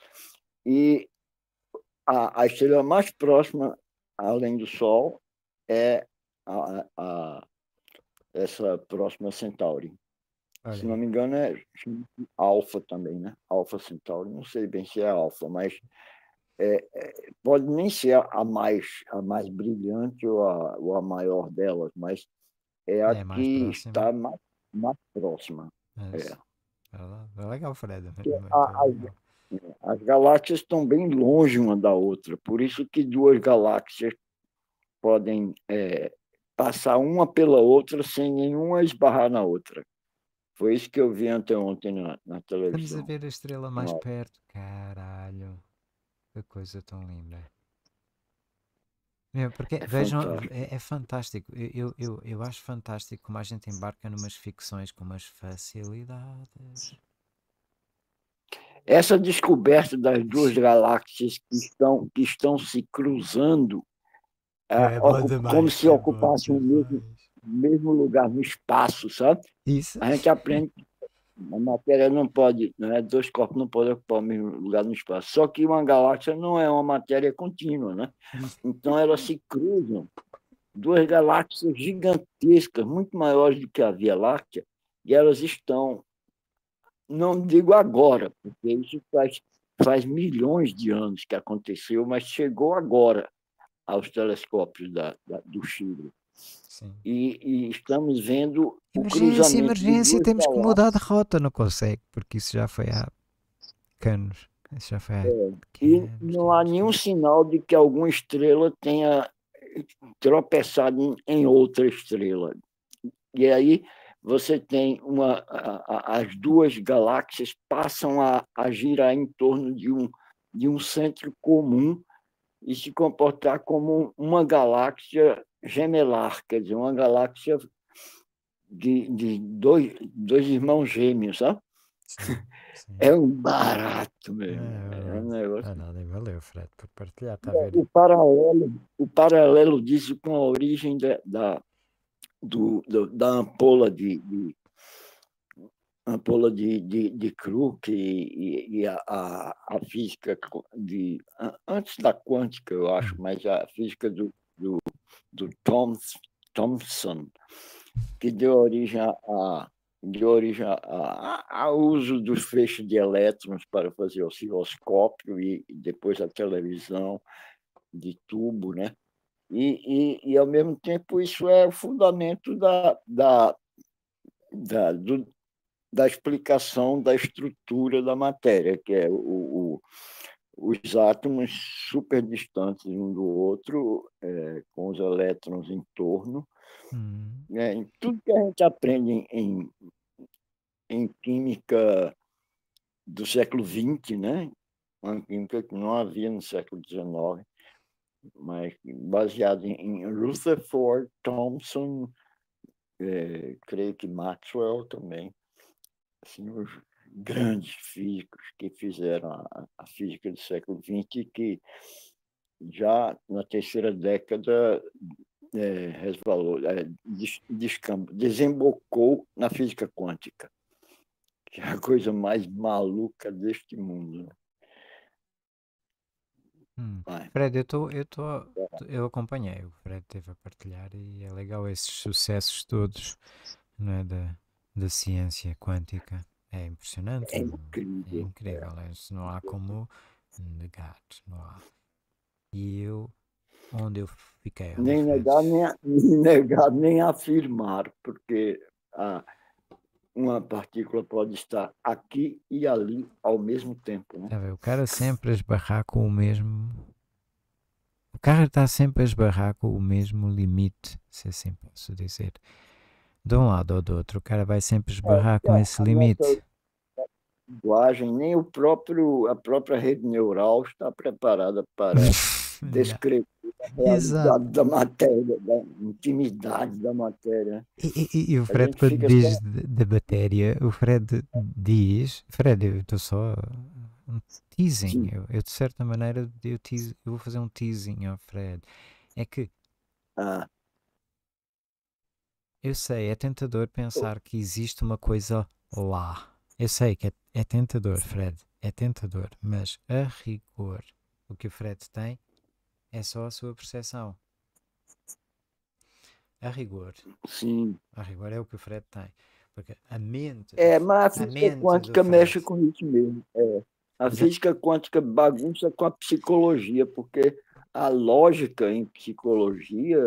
E a, a, estrela mais próxima, além do Sol, é a, a essa próxima Centauri. Olha. Se não me engano, é Alfa também, né? Alfa Centauri. Não sei bem se é Alfa, mas é, é, pode nem ser a mais, a mais brilhante ou a, ou a maior delas, mas é a é, que próxima. está mais, mais próxima. É. é. é legal, Fred. Né? A, As, as galáxias estão bem longe uma da outra, por isso que duas galáxias podem passar uma pela outra sem nenhuma esbarrar na outra. Foi isso que eu vi ontem na, na Estamos a ver a estrela mais perto. Caralho. Que coisa tão linda. Meu, porque É vejam, fantástico. é, é fantástico. Eu, eu, eu, eu acho fantástico como a gente embarca numas ficções com umas facilidades. Essa descoberta das duas galáxias que estão, que estão se cruzando, ah, eh, É como demais, se é ocupassem o mesmo, demais mesmo lugar, no espaço, sabe? Isso. A gente aprende que a matéria não pode, né? dois corpos não podem ocupar o mesmo lugar no espaço. Só que uma galáxia não é uma matéria contínua, né? Então elas se cruzam. Duas galáxias gigantescas, muito maiores do que a Via Láctea, e elas estão, não digo agora, porque isso faz, faz milhões de anos que aconteceu, mas chegou agora aos telescópios da, da do Chile e, e estamos vendo. Emergência, emergência, temos que mudar de rota, não consegue, porque isso já foi há anos Isso já foi há... É, e não há nenhum sinal de que alguma estrela tenha tropeçado em outra estrela. E aí você tem uma, a, a, as duas galáxias passam a, a girar em torno de um, de um centro comum e se comportar como uma galáxia gemelar, quer dizer, uma galáxia de, de dois, dois irmãos gêmeos, sabe? Sim. É um barato mesmo. É, é um negócio. Ah, não, valeu, Fred, por partilhar. Tá é, o, paralelo, o paralelo disso com a origem de, da, do, do, da ampola de, de ampola de, de, de Crook e, e a, a, a, física de antes da quântica, eu acho, hum. mas a física do, do, do Thompson, Thompson, que deu origem a deu origem ao uso dos feixes de elétrons para fazer osciloscópio e depois a televisão de tubo, né? E, e, e ao mesmo tempo isso é o fundamento da, da, da, do, da explicação da estrutura da matéria, que é o, o os átomos super distantes um do outro, é, com os elétrons em torno. Hum. É, tudo que a gente aprende em, em química do século XX, né? uma química que não havia no século XIX, mas baseada em, Rutherford, Thomson, é, creio que Maxwell também. Assim, os grandes físicos que fizeram a, a física do século XX e que já na terceira década é, resvalou, é, desembocou na física quântica, que é a coisa mais maluca deste mundo. Hum. Fred, eu, tô, eu, é. tô, eu acompanhei, o Fred teve a partilhar e é legal esses sucessos todos não é, da, da ciência quântica. É impressionante. É, é incrível. É incrível. É. Isso não há como negar. Não há. E eu, onde eu fiquei. Nem negar nem, nem negar, nem afirmar, porque ah, uma partícula pode estar aqui e ali ao mesmo tempo. Né? Tá o cara sempre esbarrar com o mesmo. O cara está sempre a esbarrar com o mesmo limite, se assim posso dizer de um lado ou do outro. O cara vai sempre esbarrar é, com é, esse limite. Linguagem, nem o próprio, a própria rede neural está preparada para descrever a Exato. da matéria, da intimidade da matéria. E, e, e o Fred, quando diz até... da matéria, o Fred diz, Fred, eu estou só um teasing, eu, eu, de certa maneira eu, tease, eu vou fazer um teasing ao Fred. É que ah eu sei, é tentador pensar que existe uma coisa lá. Eu sei que é, é tentador, Fred, é tentador, mas a rigor, o que o Fred tem é só a sua percepção. A rigor. Sim. A rigor é o que o Fred tem. Porque a mente. É, mas a física a quântica mexe com isso mesmo. É. A física quântica bagunça com a psicologia, porque a lógica em psicologia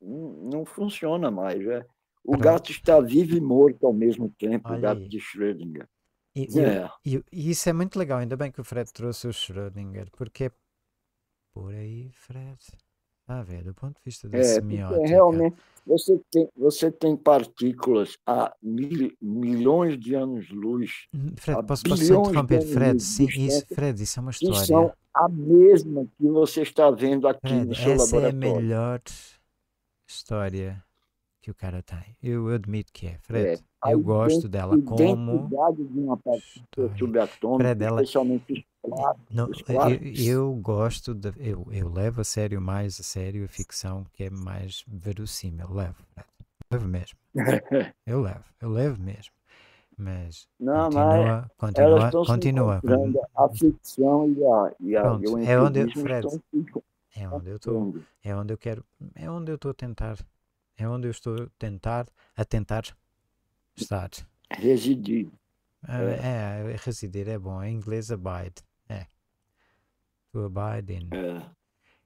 não funciona mais. É. O Pronto. gato está vivo e morto ao mesmo tempo, Olha o gato aí. de Schrödinger. É. E, e, e, isso é muito legal, ainda bem que o Fred trouxe o Schrödinger, porque é por aí, Fred. a ver, do ponto de vista da é, semiótica. Realmente, você tem, você tem partículas a mil, milhões de anos-luz. Hum, Fred, posso, posso interromper? Fred, sim, isso, Fred, isso é uma história. Que são a mesma que você está vendo aqui Fred, no seu essa laboratório. Essa é a melhor história que o cara tem. Tá. Eu admito que é, Fred. É, eu gosto dela como de uma subatômica, Fred, ela... especialmente não, eu, eu, gosto de, eu, eu levo a sério mais a sério a ficção que é mais verossímil, levo, Fred. levo mesmo. eu levo, eu levo mesmo. Mas não, continua, mas continua, continua. continua. A ficção e a, e a Pronto, é onde, Fred, é tá onde eu estou. É onde eu quero. É onde eu estou a tentar. É onde eu estou a tentar a tentar estar. Residir. É, é, é residir é bom. Em inglês abide. É. To abide in. É.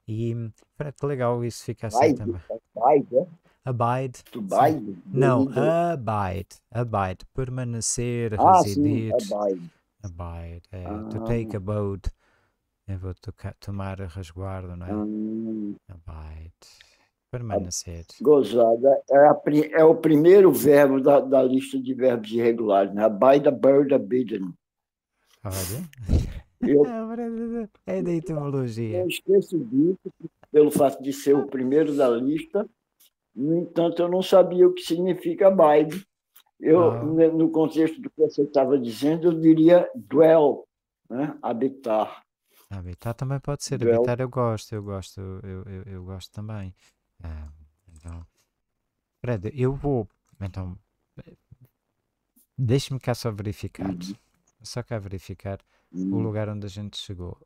E para que legal isso fica assim abide, também. Abide, é? Abide. To abide. Não, abide. Abide. Permanecer, ah, residir. Sim, abide. Abide. É, ah. To take abode vou tomar resguardo, não é? Hum. Abide. É Permanecer. Gozada é, a, é, o primeiro verbo da, da lista de verbos irregulares, né? Abide, bird, abidden. Olha. Eu, é, é da etimologia. Eu esqueço disso pelo fato de ser o primeiro da lista. No entanto, eu não sabia o que significa abide. Eu, ah. no contexto do que você estava dizendo, eu diria dwell, né? habitar. Habitar tá, também pode ser. Dela. Habitar eu gosto, eu gosto, eu, eu, eu gosto também. Ah, então, Fred, eu vou. Então, deixe-me cá só verificar. Uhum. Só cá verificar uhum. o lugar onde a gente chegou.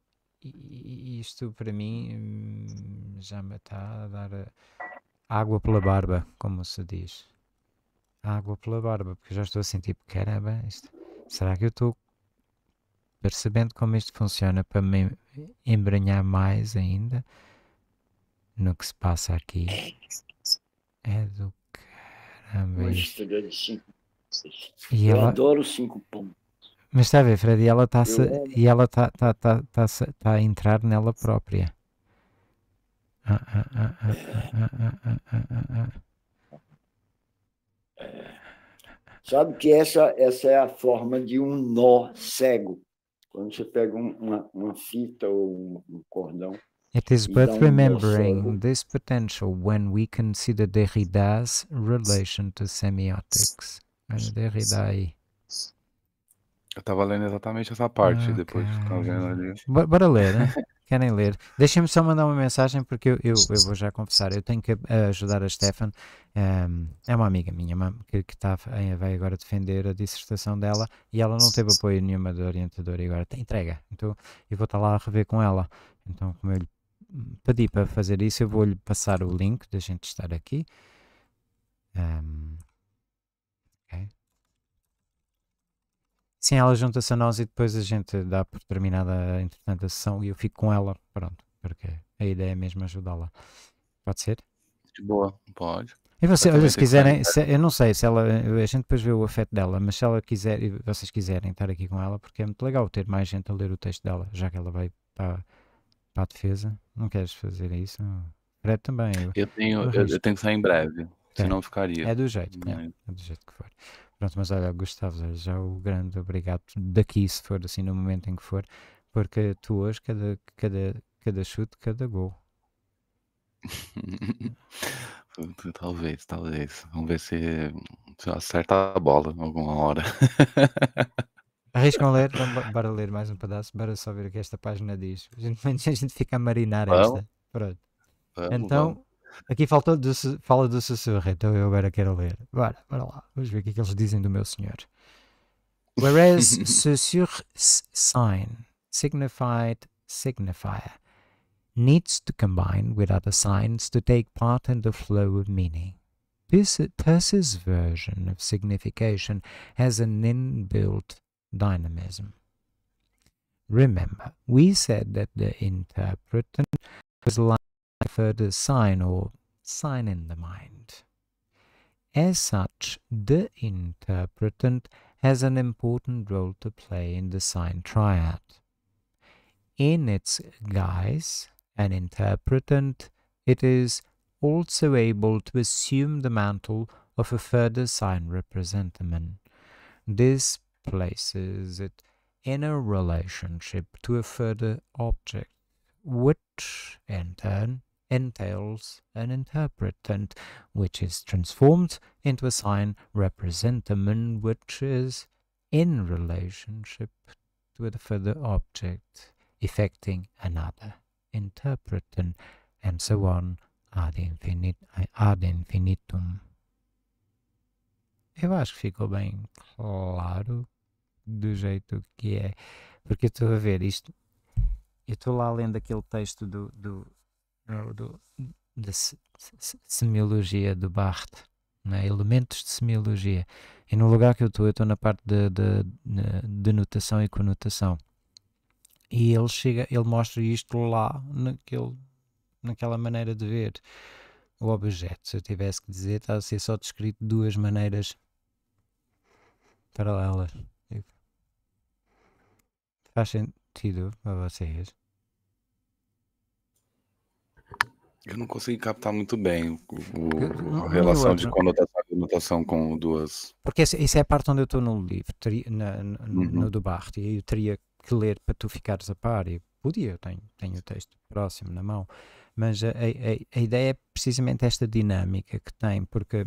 E, isto para mim hum, já me está a dar água pela barba, como se diz. Água pela barba, porque já estou a sentir, caramba, isto, será que eu estou percebendo como isto funciona para me embranhar mais ainda no que se passa aqui. É do caramba. Mas e eu ela... adoro cinco pontos. Mas está a ver, Fred, e ela está e ela tá, tá, tá, tá, tá a entrar nela própria. Sabe que essa, essa é a forma de um nó cego. Quando você pega uma, uma fita ou um cordão. It is worth remembering this potential when we consider Derrida's relation to semiotics. Derrida aí. Eu estava lendo exatamente essa parte ah, depois de ficar vendo ali. Bora ler, né? querem ler. Deixem-me só mandar uma mensagem porque eu, eu, eu, vou já confessar. Eu tenho que eh, ajudar a Stefan. Um, ehm, é uma amiga minha que, que tá, eh, vai agora defender a dissertação dela e ela não teve apoio nenhuma do orientador e agora tem entrega. Então eu vou estar tá lá a rever com ela. Então, como eu lhe pedi para fazer isso, eu vou-lhe passar o link da gente estar aqui. Um, ehm, okay. Sim, ela junta-se a nós e depois a gente dá por terminada entretanto, a sessão e eu fico com ela, pronto, porque a ideia é mesmo ajudá-la. Pode ser? Boa, pode. E você, olha, se quiserem, se, eu não sei se ela, a gente depois vê o afeto dela, mas se ela quiser, e vocês quiserem estar aqui com ela, porque é muito legal ter mais gente a ler o texto dela, já que ela vai para, para a defesa. Não queres fazer isso? Fred também. Eu, eu tenho, eu, eu, tenho que sair em breve, é. senão ficaria. É do jeito, é. é do jeito que for. Pronto, mas olha, Gustavo, já o grande obrigado daqui, se for assim, no momento em que for, porque tu hoje, cada, cada, cada chute, cada gol. talvez, talvez. Vamos ver se, se acerta a bola alguma hora. Arriscam ler, vamos, bora ler mais um pedaço, bora só ver o que esta página diz. A gente, a gente fica a marinar esta. Pronto. Vamos, então, vamos. Aqui falta de, fala do sussurro, então eu agora quero ler. Bora, bora lá. Vamos ver o que, é que eles dizem do meu senhor. Whereas sussur's sign, signified signifier, needs to combine with other signs to take part in the flow of meaning. Percy's version of signification has an inbuilt dynamism. Remember, we said that the interpretant was like further sign or sign in the mind. As such, the interpretant has an important role to play in the sign triad. In its guise, an interpretant, it is also able to assume the mantle of a further sign representment. This places it in a relationship to a further object, which, in turn, entails an interpretant, which is transformed into a sign representamen, which is in relationship with a further object, effecting another interpretant, and so on ad, infinit ad infinitum. Eu acho que ficou bem claro do jeito que é, porque estou a ver isto. Eu estou lá lendo aquele texto do, do Ah, do, da semiologia do Barthes, né? elementos de semiologia. E no lugar que eu estou, eu estou na parte de, de, de denotação e conotação. E ele chega, ele mostra isto lá naquele, naquela maneira de ver o objeto. Se eu tivesse que dizer, está a ser só descrito de duas maneiras paralelas. Faz sentido para vocês? Eu não consegui captar muito bem o, o, a relação de conotação conotação com duas. Porque isso é a parte onde eu estou no livro, na, no, uhum. no do Barthes, e eu teria que ler para tu ficares a par. Eu podia, eu tenho, tenho o texto próximo na mão. Mas a, a, a ideia é precisamente esta dinâmica que tem, porque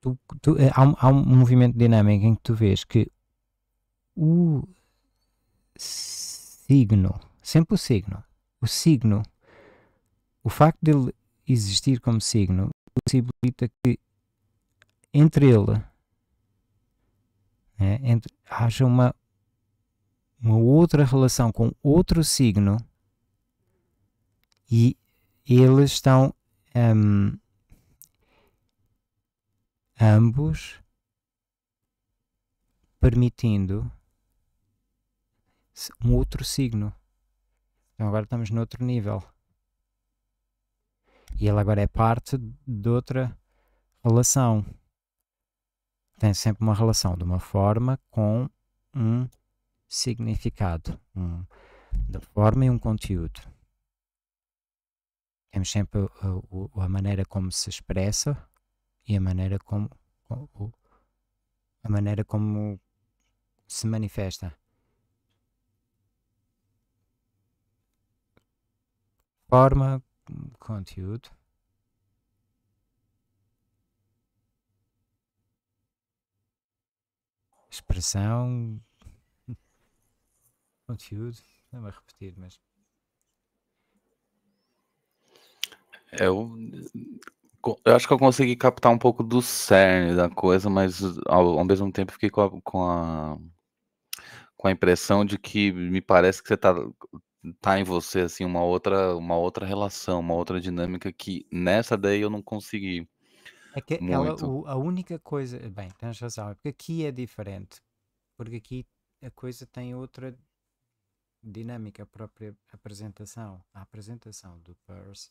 tu, tu, eh, há, um, há um movimento dinâmico em que tu vês que o signo, sempre o signo, o signo o facto dele existir como signo possibilita que entre ele né, entre, haja uma, uma outra relação com outro signo e eles estão um, ambos permitindo um outro signo. Então agora estamos noutro nível. E ele agora é parte de outra relação. Tem sempre uma relação de uma forma com um significado, um, da forma e um conteúdo. Temos sempre a, uh, a, a maneira como se expressa e a maneira como a maneira como se manifesta. Forma, conteúdo. Expressão. Conteúdo. Não vai repetir, mas. Eu, eu acho que eu consegui captar um pouco do cerne da coisa, mas ao, ao mesmo tempo fiquei com a, com a, com a impressão de que me parece que você está tá em você assim uma outra uma outra relação, uma outra dinâmica que nessa daí eu não consegui. É que ela, muito. o- a única coisa. Eh, bem, tens razão, é porque aqui é diferente. Porque aqui a coisa tem outra dinâmica, a própria apresentação. A apresentação do Peirce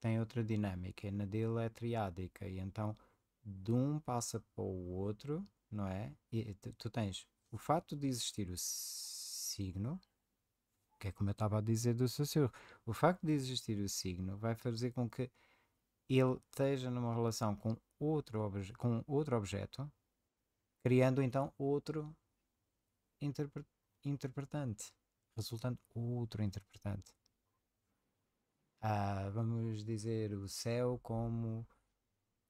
tem outra dinâmica, e é na dele é triádica, e então de um passa para o outro, não é? E eh, tu, tu tens o fato de existir o signo, que é como eu estava a dizer do sussurro. O facto de existir o signo vai fazer com que ele esteja numa relação com outro, obje com outro objeto, criando então outro interpre interpretante, resultando outro interpretante. Ah, vamos dizer o céu como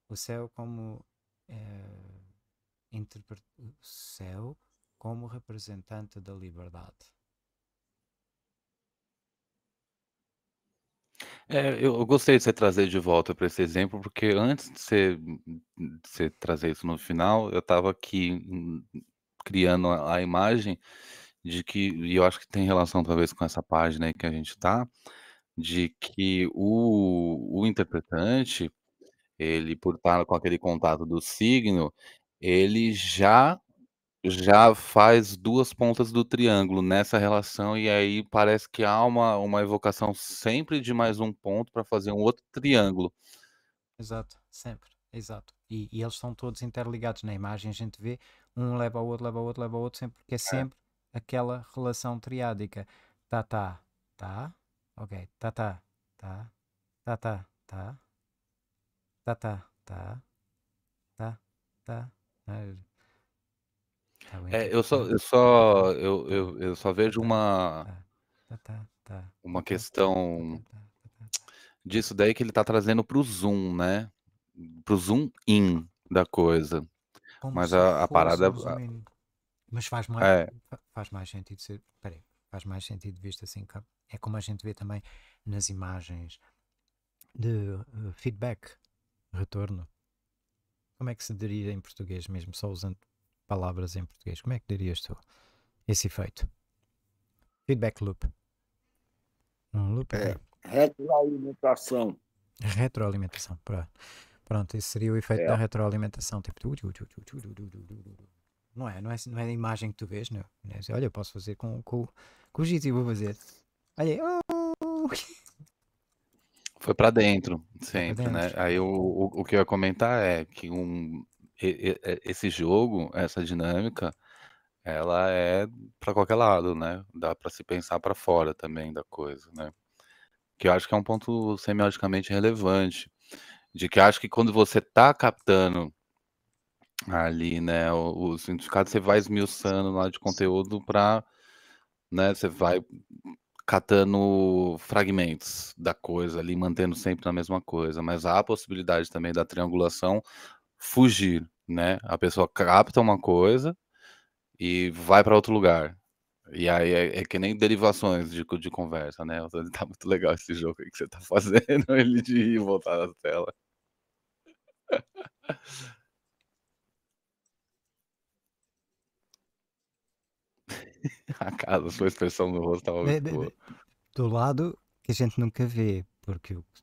o céu como é, o céu como representante da liberdade É, eu gostei de você trazer de volta para esse exemplo, porque antes de você, de você trazer isso no final, eu estava aqui hum, criando a, a imagem de que, e eu acho que tem relação talvez com essa página aí que a gente está, de que o, o interpretante, ele por estar com aquele contato do signo, ele já já faz duas pontas do triângulo nessa relação, e aí parece que há uma, uma evocação sempre de mais um ponto para fazer um outro triângulo. Exato, sempre, exato. E, e, eles estão todos interligados na imagem, a gente vê, um leva ao outro, leva ao outro, leva ao outro, sempre, porque é sempre é. aquela relação triádica. Tá, tá, tá, ok, tá, tá, tá, tá, tá, tá, tá, tá, tá, tá, tá. tá. Tá é, eu só, tá. eu só, eu, eu, eu só vejo uma, uma questão disso daí que ele está trazendo para o Zoom, né? Para o Zoom in da coisa. Como Mas a, a parada. É Mas faz mais, é. faz mais sentido ser. Peraí, faz mais sentido visto assim. É como a gente vê também nas imagens de eh, feedback, retorno. Como é que se diria em português mesmo, só usando palavras em português. Como é que dirias tu esse efeito? Feedback loop. Um loop é, retroalimentação. Retroalimentação, pronto. Pronto, esse seria o efeito é. da retroalimentação. Tipo, não é, não é, não é a imagem que tu vês, não. É, olha, eu posso fazer com, com, com o giz e vou fazer. Olha, Foi para dentro, sempre, pra dentro. né? Aí o, o, o, que eu ia comentar é que um, é, esse jogo, essa dinâmica, ela é para qualquer lado, né? Dá para se pensar para fora também da coisa, né? Que eu acho que é um ponto semiologicamente relevante, de que acho que quando você está captando ali, né, o, o significado, você vai esmiuçando lá de conteúdo para, né, você vai catando fragmentos da coisa ali, mantendo sempre na mesma coisa, mas há a possibilidade também da triangulação fugir, né? A pessoa capta uma coisa e vai para outro lugar. E aí é, é, que nem derivações de, de conversa, né? Então, tá muito legal esse jogo aí que você tá fazendo, ele de ir voltar na tela. A casa, a sua expressão no rosto tava muito boa. Do lado que a gente nunca vê, porque o que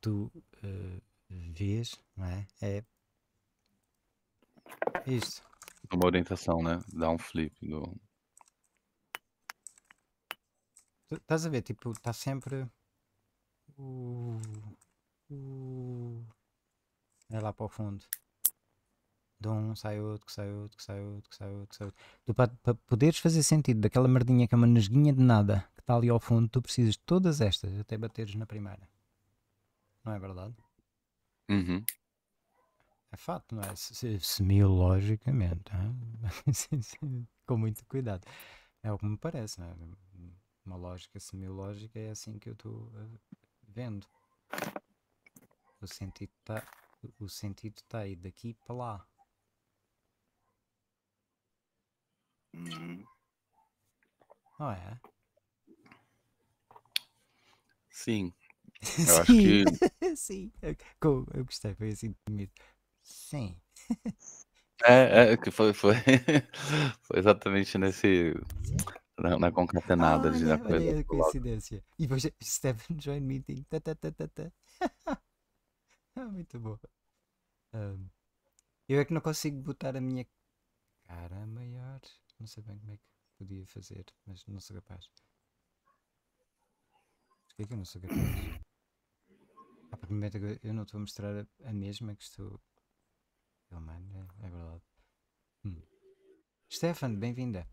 tu uh, vês, não é? É isso. Uma orientação, né? Dá um flip do. Estás a ver, tipo, está sempre o. o. É lá para o fundo. De um sai outro, que sai outro, que sai outro, que sai outro, que sai outro. Tu, para, poderes fazer sentido daquela merdinha que é uma nesguinha de nada que está ali ao fundo, tu precisas de todas estas até bateres na primeira. Não é verdade? Uhum é fato, não é? Semiologicamente, né? com muito cuidado. É o que me parece, né Uma lógica semiológica é assim que eu estou eh, vendo. O sentido está o sentido tá aí daqui para lá. Uhum. Não é? Sim. Eu acho que. Sim, eu, eu gostei, foi assim Sim. É, é, que foi, foi, foi exatamente nesse. Na, na concatenada de na é coisa. Olha coincidência. E você, Stephen Join Meeting. Tá, tá, tá, tá, tá. Muito bom. Um, eu é que não consigo botar a minha cara maior. Não sei bem como é que podia fazer, mas não sou capaz. Porquê é que eu não sou capaz? Ah, primeira eu não estou a mostrar a mesma que estou Filmagem, é, é verdade. Hum. Stefan, bem-vinda.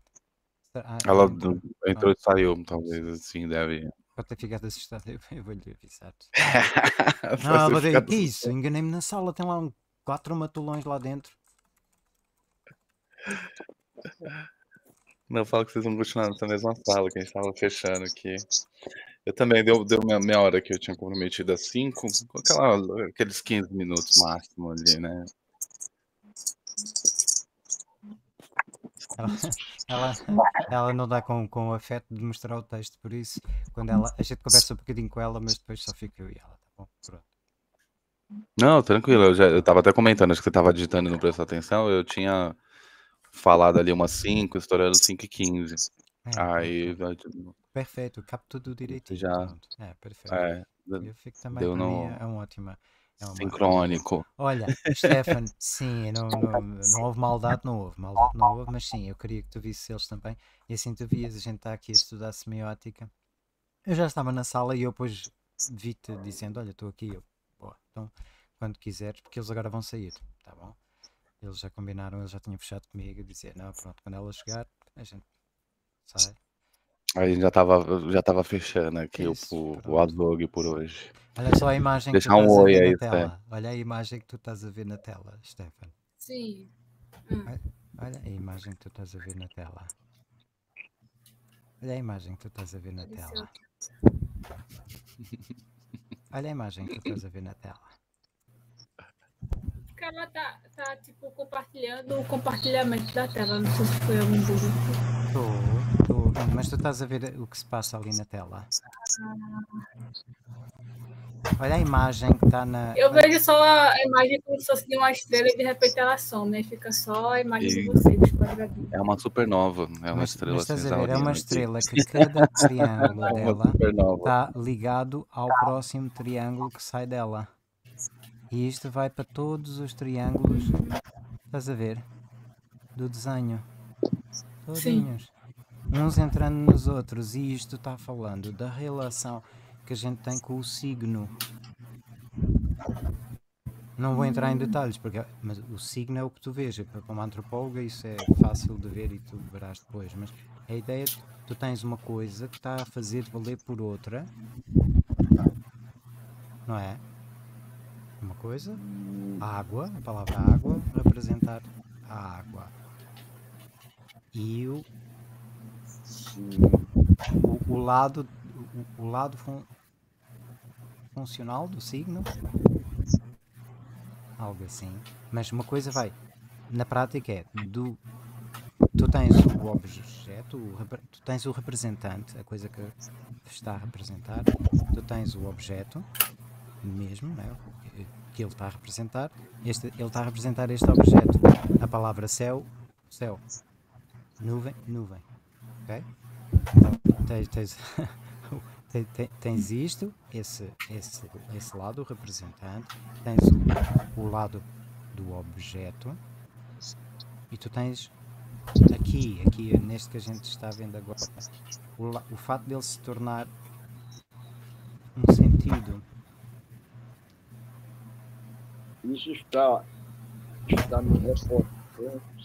Ah, Ela entrou, ah. entrou e saiu, talvez assim, deve. Pode ter ficado assustado, eu vou-lhe avisar. não, mas é que é isso, enganei-me na sala, tem lá um, quatro matulões lá dentro. Não falo que vocês não continuaram na mesma sala, que a gente estava fechando aqui. Eu também, deu, deu minha, minha hora que eu tinha comprometido às 5, aqueles 15 minutos máximo ali, né? Ela, ela, ela, não dá com, com o afeto de mostrar o texto, por isso, quando ela, a gente conversa um bocadinho com ela, mas depois só fica eu e ela, tá bom? Pronto. Não, tranquilo, eu, já, eu até comentando, acho que você estava digitando e não prestou atenção, eu tinha falado ali umas 5, estourando 5 e 15. É, Aí. Perfeito, capto tudo direitinho. Já. É, perfeito. É, eu fico também, deu no... É, é uma ótima. É Sincrónico. Olha, Stefan, sim, não, não, não, houve maldade, não houve, maldade não houve, mas sim, eu queria que tu visses eles também. E assim tu vias, a gente está aqui a estudar semiótica. Eu já estava na sala e eu depois vi-te dizendo, olha, estou aqui, eu, boa, então quando quiseres, porque eles agora vão sair, tá bom? Eles já combinaram, eles já tinham fechado comigo a dizer, não, pronto, quando ela chegar, a gente sai. A gente já estava já tava fechando aqui Isso, o, o Advogue por hoje. Olha só a imagem que tu estás a ver aí, na tela. Steph. Olha a imagem que tu estás a ver na tela, Stefan. Sim. Olha, olha a imagem que tu estás a ver na tela. Olha a imagem que tu estás a ver na tela. Olha a imagem que tu estás a ver na tela. O cara tá, tá tipo compartilhando o compartilhamento da tela. Não sei se foi algum burro. Tô mas tu estás a ver o que se passa ali na tela. Olha a imagem que está na. Eu vejo só a imagem como se fosse de uma estrela e de repente ela some, aí né? fica só a imagem e... de vocês. É uma supernova, é uma mas, estrela mas estás a ver, É uma estrela que cada triângulo dela está ligado ao próximo triângulo que sai dela. E isto vai para todos os triângulos, estás a ver, do desenho. Todinhos. Sim uns entrando nos outros. E isto está falando da relação que a gente tem com o signo. Não vou entrar em detalhes, porque, mas o signo é o que tu vês. Para é uma antropóloga isso é fácil de ver e tu verás depois. Mas a ideia é que tu tens uma coisa que está a fazer valer por outra. Não é? Uma coisa. A água, a palavra água, representar a água. E o o, lado o, o lado fun, funcional do signo algo assim mas uma coisa vai na prática é do tu tens o objeto o, tu tens o representante a coisa que está a representar tu tens o objeto mesmo né, que ele está a representar este ele está a representar este objeto a palavra céu céu nuvem nuvem ok então, tens, tens, tens isto, esse, esse, esse lado representante, tens o, o lado do objeto e tu tens aqui, aqui neste que a gente está vendo agora, o, o fato dele se tornar um sentido. Isso está, está me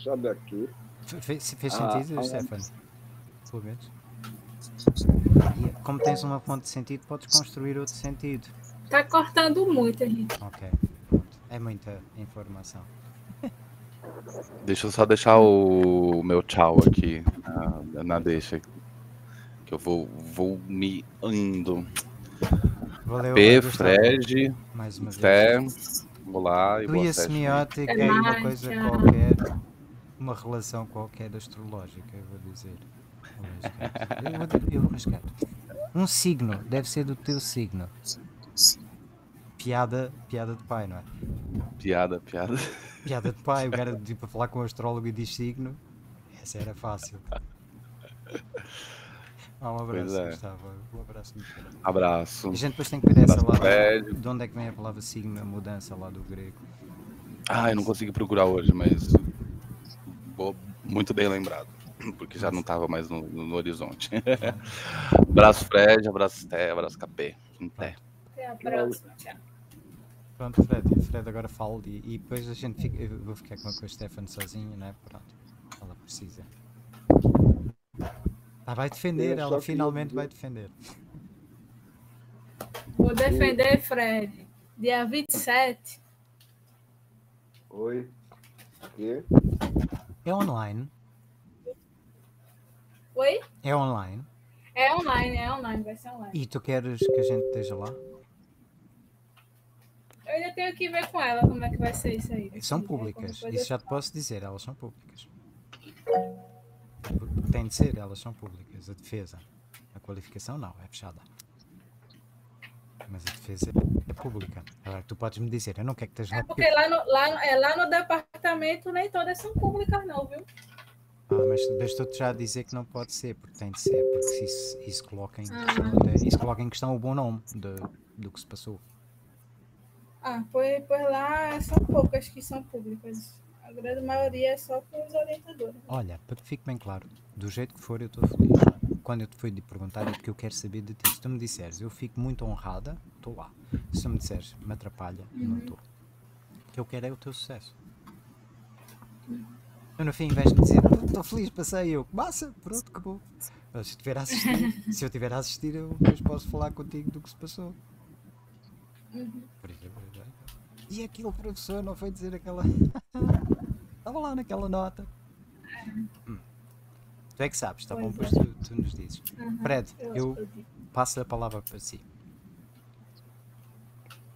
sabe aqui. Fez, fez ah, sentido, ah, Stefano? Pelo menos. Como tens uma fonte de sentido, podes construir outro sentido. Está cortando muito, gente. Ok. É muita informação. Deixa eu só deixar o meu tchau aqui na, na deixa. Que eu vou, vou me indo. Valeu, P, Fred, mais uma Fé, vou lá e boa festa. semiótica é uma coisa qualquer, uma relação qualquer astrológica, eu vou dizer. Eu Um signo, deve ser do teu signo. Piada, piada de pai, não é? Piada, piada. Piada de pai, o cara tipo a falar com o astrólogo e diz signo. Essa era fácil. Ah, um abraço, é. Gustavo. Um abraço muito Abraço. A gente depois tem que ver essa lá. De onde é que vem a palavra signo, a mudança lá do grego? Ah, eu não consegui procurar hoje, mas. Vou muito bem lembrado. porque já não estava mais no, no horizonte. abraço, Fred, abraço, Té, abraço, Capê. Tá. Até. Até a próxima, tchau. Pronto, Fred, Fred agora fala e, e depois a gente fica, eu vou ficar com a Stefano sozinho, né? Pronto, ela precisa. Ah, vai defender, ela finalmente vai defender. Vou defender, Fred. Dia 27. Oi. Aqui. É online? Oi? É online. É online, é online, vai ser online. E tu queres que a gente esteja lá? Eu ainda tenho que ver com ela como é que vai ser isso aí. São públicas, isso já te posso dizer, elas são públicas. Tem de ser, elas são públicas. A defesa, a qualificação não, é fechada. Mas a defesa é pública. Agora, tu podes me dizer, eu não quero que esteja é lá. É porque lá no, lá, é, lá no departamento nem todas são públicas, não, viu? Ah, mas, estou-te já a dizer que não pode ser, porque tem de ser, porque isso, isso, coloca, em ah. questão, isso coloca em questão o bom nome de, do que se passou. Ah, pois, pois lá é são poucas que são públicas. A grande maioria é só com os orientadores. Olha, para que fique bem claro, do jeito que for, eu estou feliz. Quando eu te fui de perguntar é porque eu quero saber de ti. Se tu me disseres, eu fico muito honrada, estou lá. Se tu me disseres, me atrapalha, uhum. não estou. O que eu quero é o teu sucesso. Uhum. Eu no fim, em vez de dizer, estou feliz, passei, eu, massa, pronto, acabou. Mas se estiver a assistir, se eu estiver a assistir, eu depois posso falar contigo do que se passou. Uhum. E aquele professor não foi dizer aquela. Estava lá naquela nota. Hum. Tu é que sabes, está bom? Depois é. tu, tu, nos dizes. Uhum. Fred, eu, eu passo a palavra para si.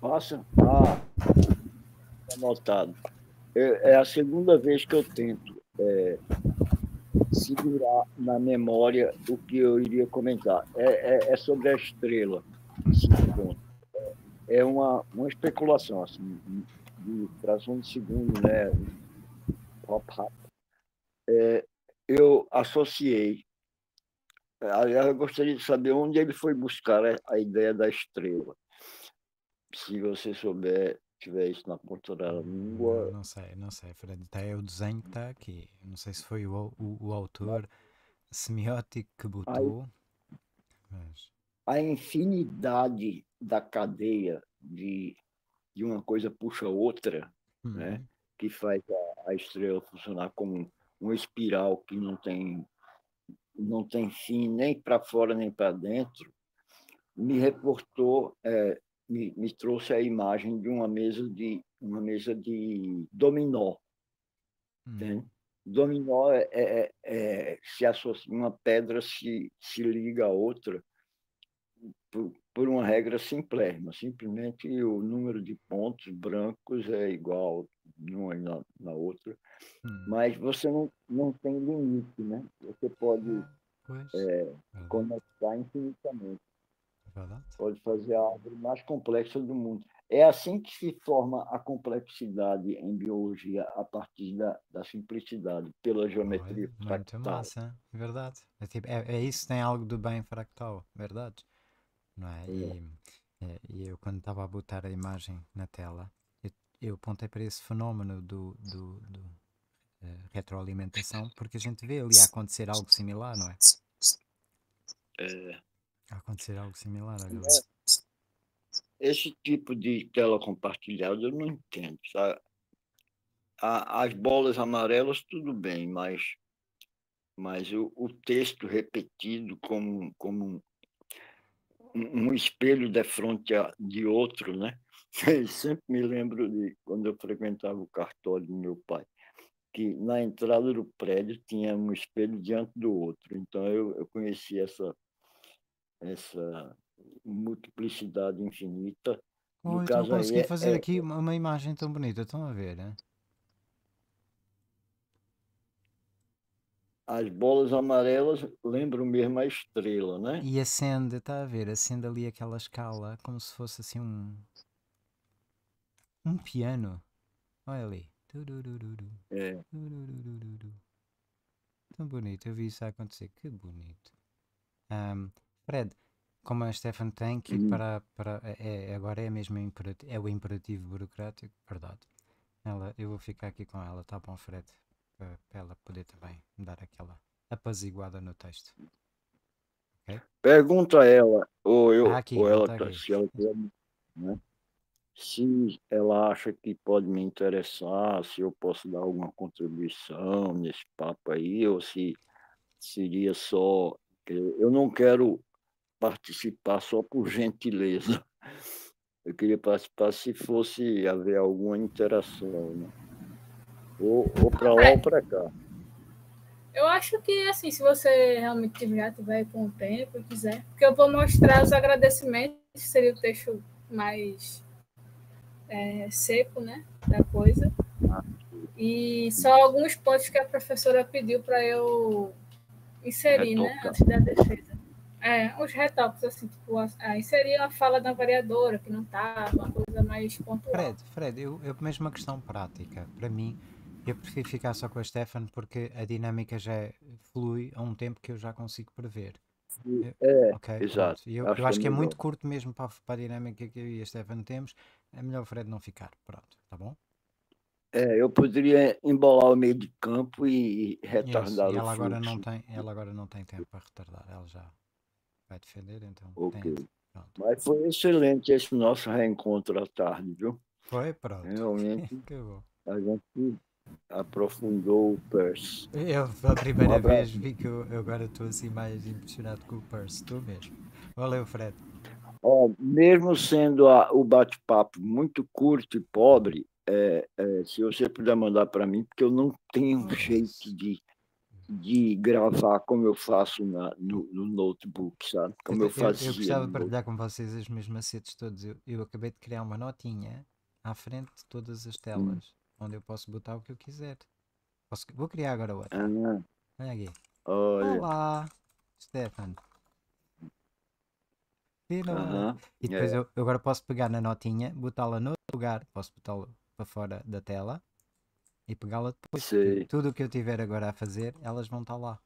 Posso? Ah, tá anotado. É, é a segunda vez que eu tento é, segurar na memória o que eu iria comentar. É, é, é sobre a estrela. É, é uma, uma especulação, assim, de fração de segundo, né? Pop é, Eu associei. Aliás, eu gostaria de saber onde ele foi buscar a ideia da estrela. Se você souber, tiver isso na ponta da língua. Não, sei, não sei, Fred. Tá, é o desenho que está aqui. Não sei se foi o, o, o autor semiótico que botou. A, mas... a infinidade da cadeia de, de uma coisa puxa outra, né? uhum. né? Que faz a, a estrela funcionar como uma espiral que não tem não tem fim nem para fora nem para dentro, me reportou é, me, me trouxe a imagem de uma mesa de uma mesa de dominó. Hum. Né? Dominó é, é, é, é, se associa, uma pedra se, se liga a outra por, por uma regra mas Simplesmente o número de pontos brancos é igual numa na, na outra, hum. mas você não, não tem limite, né? Você pode é, é, conectar infinitamente. Pode fazer a árvore mais complexa do mundo. É assim que se forma a complexidade em biologia, a partir da, da simplicidade, pela geometria Muito fractal. Muito massa, verdade. É, tipo, é, é, isso, tem algo do bem fractal, verdade. Não é? é. E, é, e, eu, quando estava a botar a imagem na tela, eu, eu apontei para esse fenómeno do, do, do uh, retroalimentação, porque a gente vê ali acontecer algo similar, não é? É acontecer algo similar agora. É, esse tipo de tela compartilhada eu não entendo. Sabe? As bolas amarelas, tudo bem, mas, mas o, o texto repetido como, como um, um espelho de frente a, de outro, né? Eu sempre me lembro de quando eu frequentava o cartório do meu pai que na entrada do prédio tinha um espelho diante do outro. Então eu, eu conheci essa essa multiplicidade infinita. Oh, no então caso não consegui é fazer é... aqui uma imagem tão bonita, estão a ver? hein? As bolas amarelas lembram mesmo a estrela, né? E acende, está a ver? Acende ali aquela escala, como se fosse assim um. um piano. Olha ali. É. Tão bonito, eu vi isso acontecer, que bonito. Um, Fred, como a Stefan tem, que uhum. para, para, é, é agora é mesmo imperativo, é o imperativo burocrático, verdade. Ela, eu vou ficar aqui com ela, tá bom, Fred? Para, para ela poder também dar aquela apaziguada no texto. Okay? Pergunta a ela, ou eu, ah, aqui, ou ela, tá se ela quer, né? se ela acha que pode me interessar, se eu posso dar alguma contribuição nesse papo aí, ou se seria só. Eu não quero participar só por gentileza. Eu queria participar se fosse haver alguma interação, né? ou, ou para lá é ou para cá. Eu acho que, assim, se você realmente já tiver com o tempo e quiser, porque eu vou mostrar os agradecimentos, seria o texto mais é, seco, né, da coisa. E só alguns pontos que a professora pediu para eu inserir, é né, antes da defesa. É, os retoques, assim, tipo, aí seria a fala da vereadora, que não está uma coisa mais pontual. Fred, Fred, eu, eu mesmo uma questão prática. Para mim, eu prefiro ficar só com a Stefan porque a dinâmica já flui a um tempo que eu já consigo prever. é, okay, exato. Eu, acho, eu é acho que é muito curto mesmo para, para a dinâmica que eu e a Stefan temos. É melhor o Fred não ficar. Pronto, tá bom? É, eu poderia embolar o meio de campo e retardar yes, o ela agora não tem Ela agora não tem tempo para retardar. Ela já Vai defender, então. Ok. Então. Mas foi excelente esse nosso reencontro à tarde, viu? Foi, pronto. Realmente. a gente aprofundou o Perse. Eu, pela primeira um vez, vi que eu, agora estou assim mais impressionado com o Perse, tu mesmo. Valeu, Fred. Oh, mesmo sendo a, o bate-papo muito curto e pobre, é, é, se você puder mandar para mim, porque eu não tenho jeito de de gravar como eu faço na, no, no, notebook, sabe? Como eu, eu fazia. Eu gostava de partilhar com vocês as mesmas macetes todos. Eu, eu, acabei de criar uma notinha à frente de todas as hum. telas, hum. onde eu posso botar o que eu quiser. Posso, vou criar agora outra. Ah, Olha aqui. Olha. Olá, Stefan. Uhum. E é. depois eu, eu, agora posso pegar na notinha, botá-la no lugar, posso botá-la para fora da tela e pegá-la depois. Sim. Tudo o que eu tiver agora a fazer, elas vão estar lá.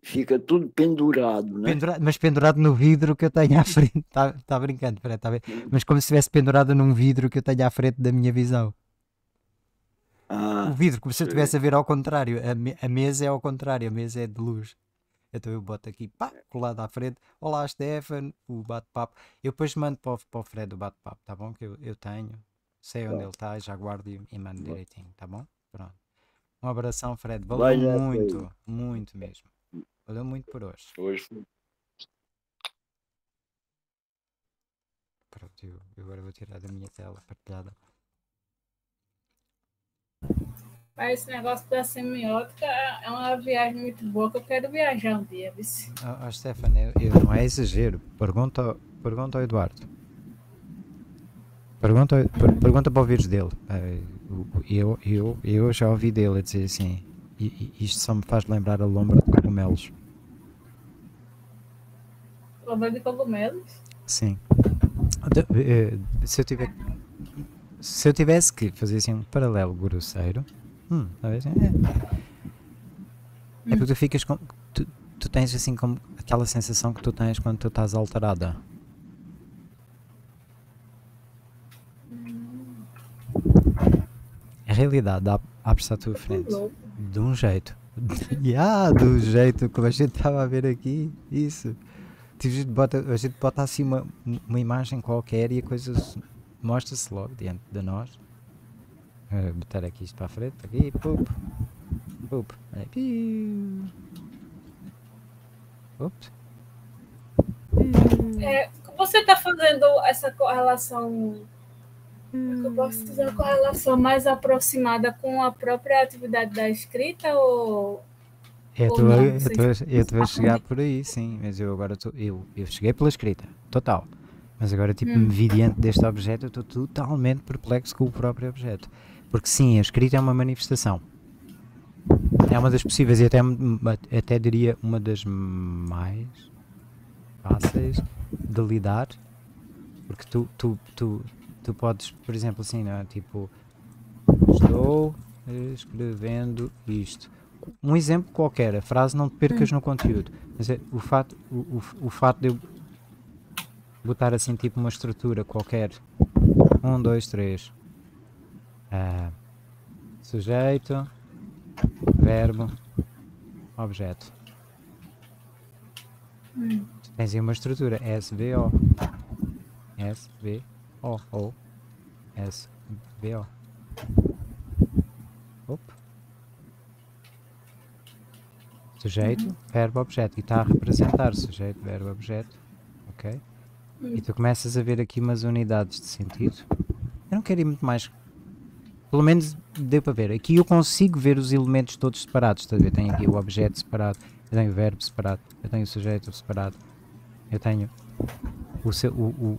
Fica tudo pendurado, né? mas pendurado no vidro que eu tenho à frente. Está tá brincando, tá bem. Hum. mas como se estivesse pendurado num vidro que eu tenho à frente da minha visão. Ah, o vidro, como se eu estivesse a ver ao contrário. A, me... a, mesa é ao contrário, a mesa é de luz. Então eu boto aqui, pá, é. colado à frente. Olá, Stefan, o bate-papo. Eu depois mando para o, para o Fred o bate-papo, tá bom? Que eu, eu tenho sei onde ele está, já guardo e, e mando direitinho, tá bom? Pronto. Um abração, Fred. Valeu Vai, muito, é muito mesmo. Valeu muito por hoje. Hoje. Pronto, eu, eu agora vou tirar da minha tela partilhada. Mas esse negócio da semiótica é uma viagem muito boa que eu quero viajar um dia, vice. Oh, ah, oh ah, Stefano, eu, eu, não é exagero. Pergunta, pergunta ao Eduardo. Pergunta, per, pergunta para ouvires dele. Eh, eu, eu, eu já ouvi dele a dizer assim. Isto só me faz lembrar a lombra de cogumelos. Lombra de cogumelos? Sim. Eh, se eu, tiver, se eu tivesse que fazer assim um paralelo grosseiro, hum, talvez. É, é porque tu ficas com. Tu, tu tens assim como aquela sensação que tu tens quando tu estás alterada. realidade abre-se à tá frente. De um jeito. yeah, do jeito que a gente estava a ver aqui. Isso. Tipo, a gente bota, a gente bota assim uma, uma imagem qualquer e a coisa mostra-se logo diante de nós. Vou eh, botar aqui isto para a frente. Aqui, pup. Pup. Ups. É, você está fazendo essa correlação Hum. Eu posso fazer uma é a mais aproximada com a própria atividade da escrita ou. Eu estou a, chegar por aí, sim, mas eu agora estou. eu, eu cheguei pela escrita, total. Mas agora, tipo, hum. me diante deste objeto, eu estou totalmente perplexo com o próprio objeto. Porque sim, a escrita é uma manifestação. É uma das possíveis e até, até diria uma das mais fáceis de lidar. Porque tu, tu, tu, tu podes, por exemplo, assim, não, é? tipo, estou eh, escrevendo isto. Um exemplo qualquer, a frase não te percas hum. no conteúdo, mas é, o fato, o, o, o fato de eu botar assim, tipo, uma estrutura qualquer, um, dois, três, ah, sujeito, verbo, objeto. Hum. Tens aí uma estrutura, SVO. SVO. O, O, S, B O. Opa. Sujeito, uhum. verbo, objeto. E está a representar sujeito, verbo, objeto. Ok? Hum. E tu começas a ver aqui umas unidades de sentido. Eu não quero ir muito mais. Pelo menos deu para ver. Aqui eu consigo ver os elementos todos separados. Está a ver? Tenho aqui o objeto separado, eu tenho o verbo separado, eu tenho o sujeito separado, eu tenho o, seu, o, o,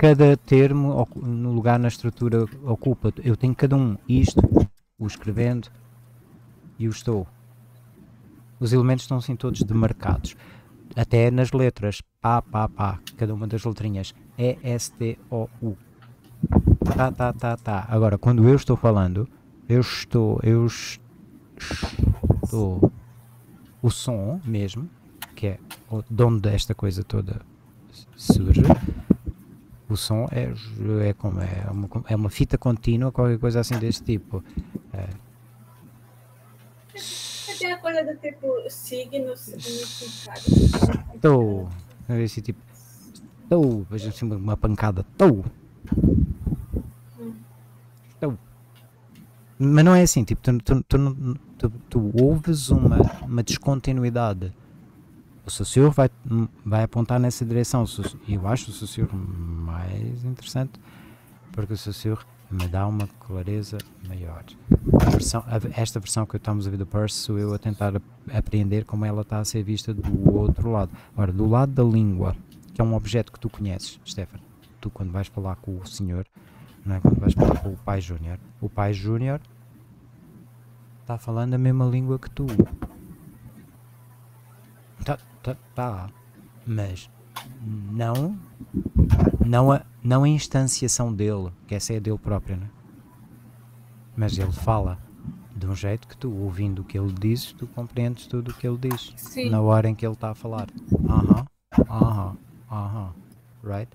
cada termo no lugar na estrutura ocupa. Eu tenho cada um isto, o escrevendo e o estou. Os elementos estão assim todos demarcados. Até nas letras. Pá, pá, pá. Cada uma das letrinhas. E, S, T, O, U. Tá, tá, tá, tá. Agora, quando eu estou falando, eu estou, eu estou. O som mesmo, que é de onde esta coisa toda surge, o som é, é, como, é, uma, é uma fita contínua, qualquer coisa assim desse tipo. É. Até a coisa do tipo signos significado. É esse tipo. tô Veja assim uma pancada. tô tô Mas não é assim, tipo, tu, tu, tu, tu ouves uma, uma descontinuidade o Saussure vai, vai apontar nessa direção. Eu acho o Saussure mais interessante, porque o Saussure me dá uma clareza maior. Versão, esta versão que estamos a ver do Peirce sou eu a tentar apreender como ela está a ser vista do outro lado. Ora, do lado da língua, que é um objeto que tu conheces, Stefan, tu quando vais falar com o senhor, não é? quando vais falar com o pai júnior, o pai júnior está falando a mesma língua que tu tá, tá lá. Mas não, não, a, não a instanciação dele, que essa é a dele própria, né? Mas ele fala de um jeito que tu, ouvindo o que ele diz, tu compreendes tudo o que ele diz. Sim. Na hora em que ele está a falar. Aham, aham, aham. Right?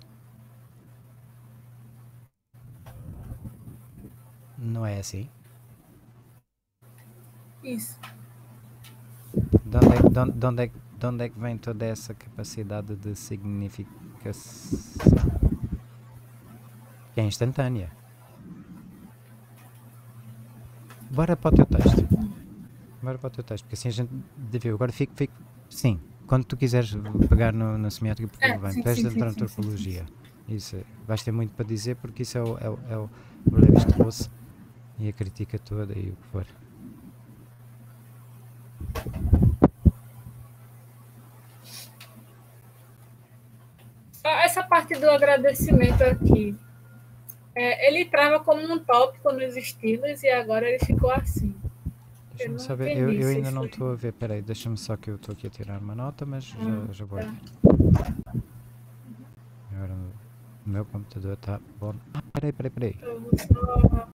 Não é assim? Isso. De onde, é, de onde, de onde é que de onde é que vem toda essa capacidade de significação? Que é instantânea. Bora para o teu texto. Bora para o teu texto, porque assim a gente devia. Agora fico, fico. Sim, quando tu quiseres pegar no, na semiótica, porque é, vem sim, da antropologia. Isso, vais ter muito para dizer, porque isso é o, é o, é o problema que trouxe e a crítica toda e o que for. essa parte do agradecimento aqui, é, ele trava como um tópico nos estilos e agora ele ficou assim. Deixa-me eu, eu, eu ainda não estou a ver, peraí, deixa-me só que eu estou aqui a tirar uma nota, mas hum, já, ah, já vou tá. Agora o meu computador está bom. Ah, peraí, peraí, peraí. Então,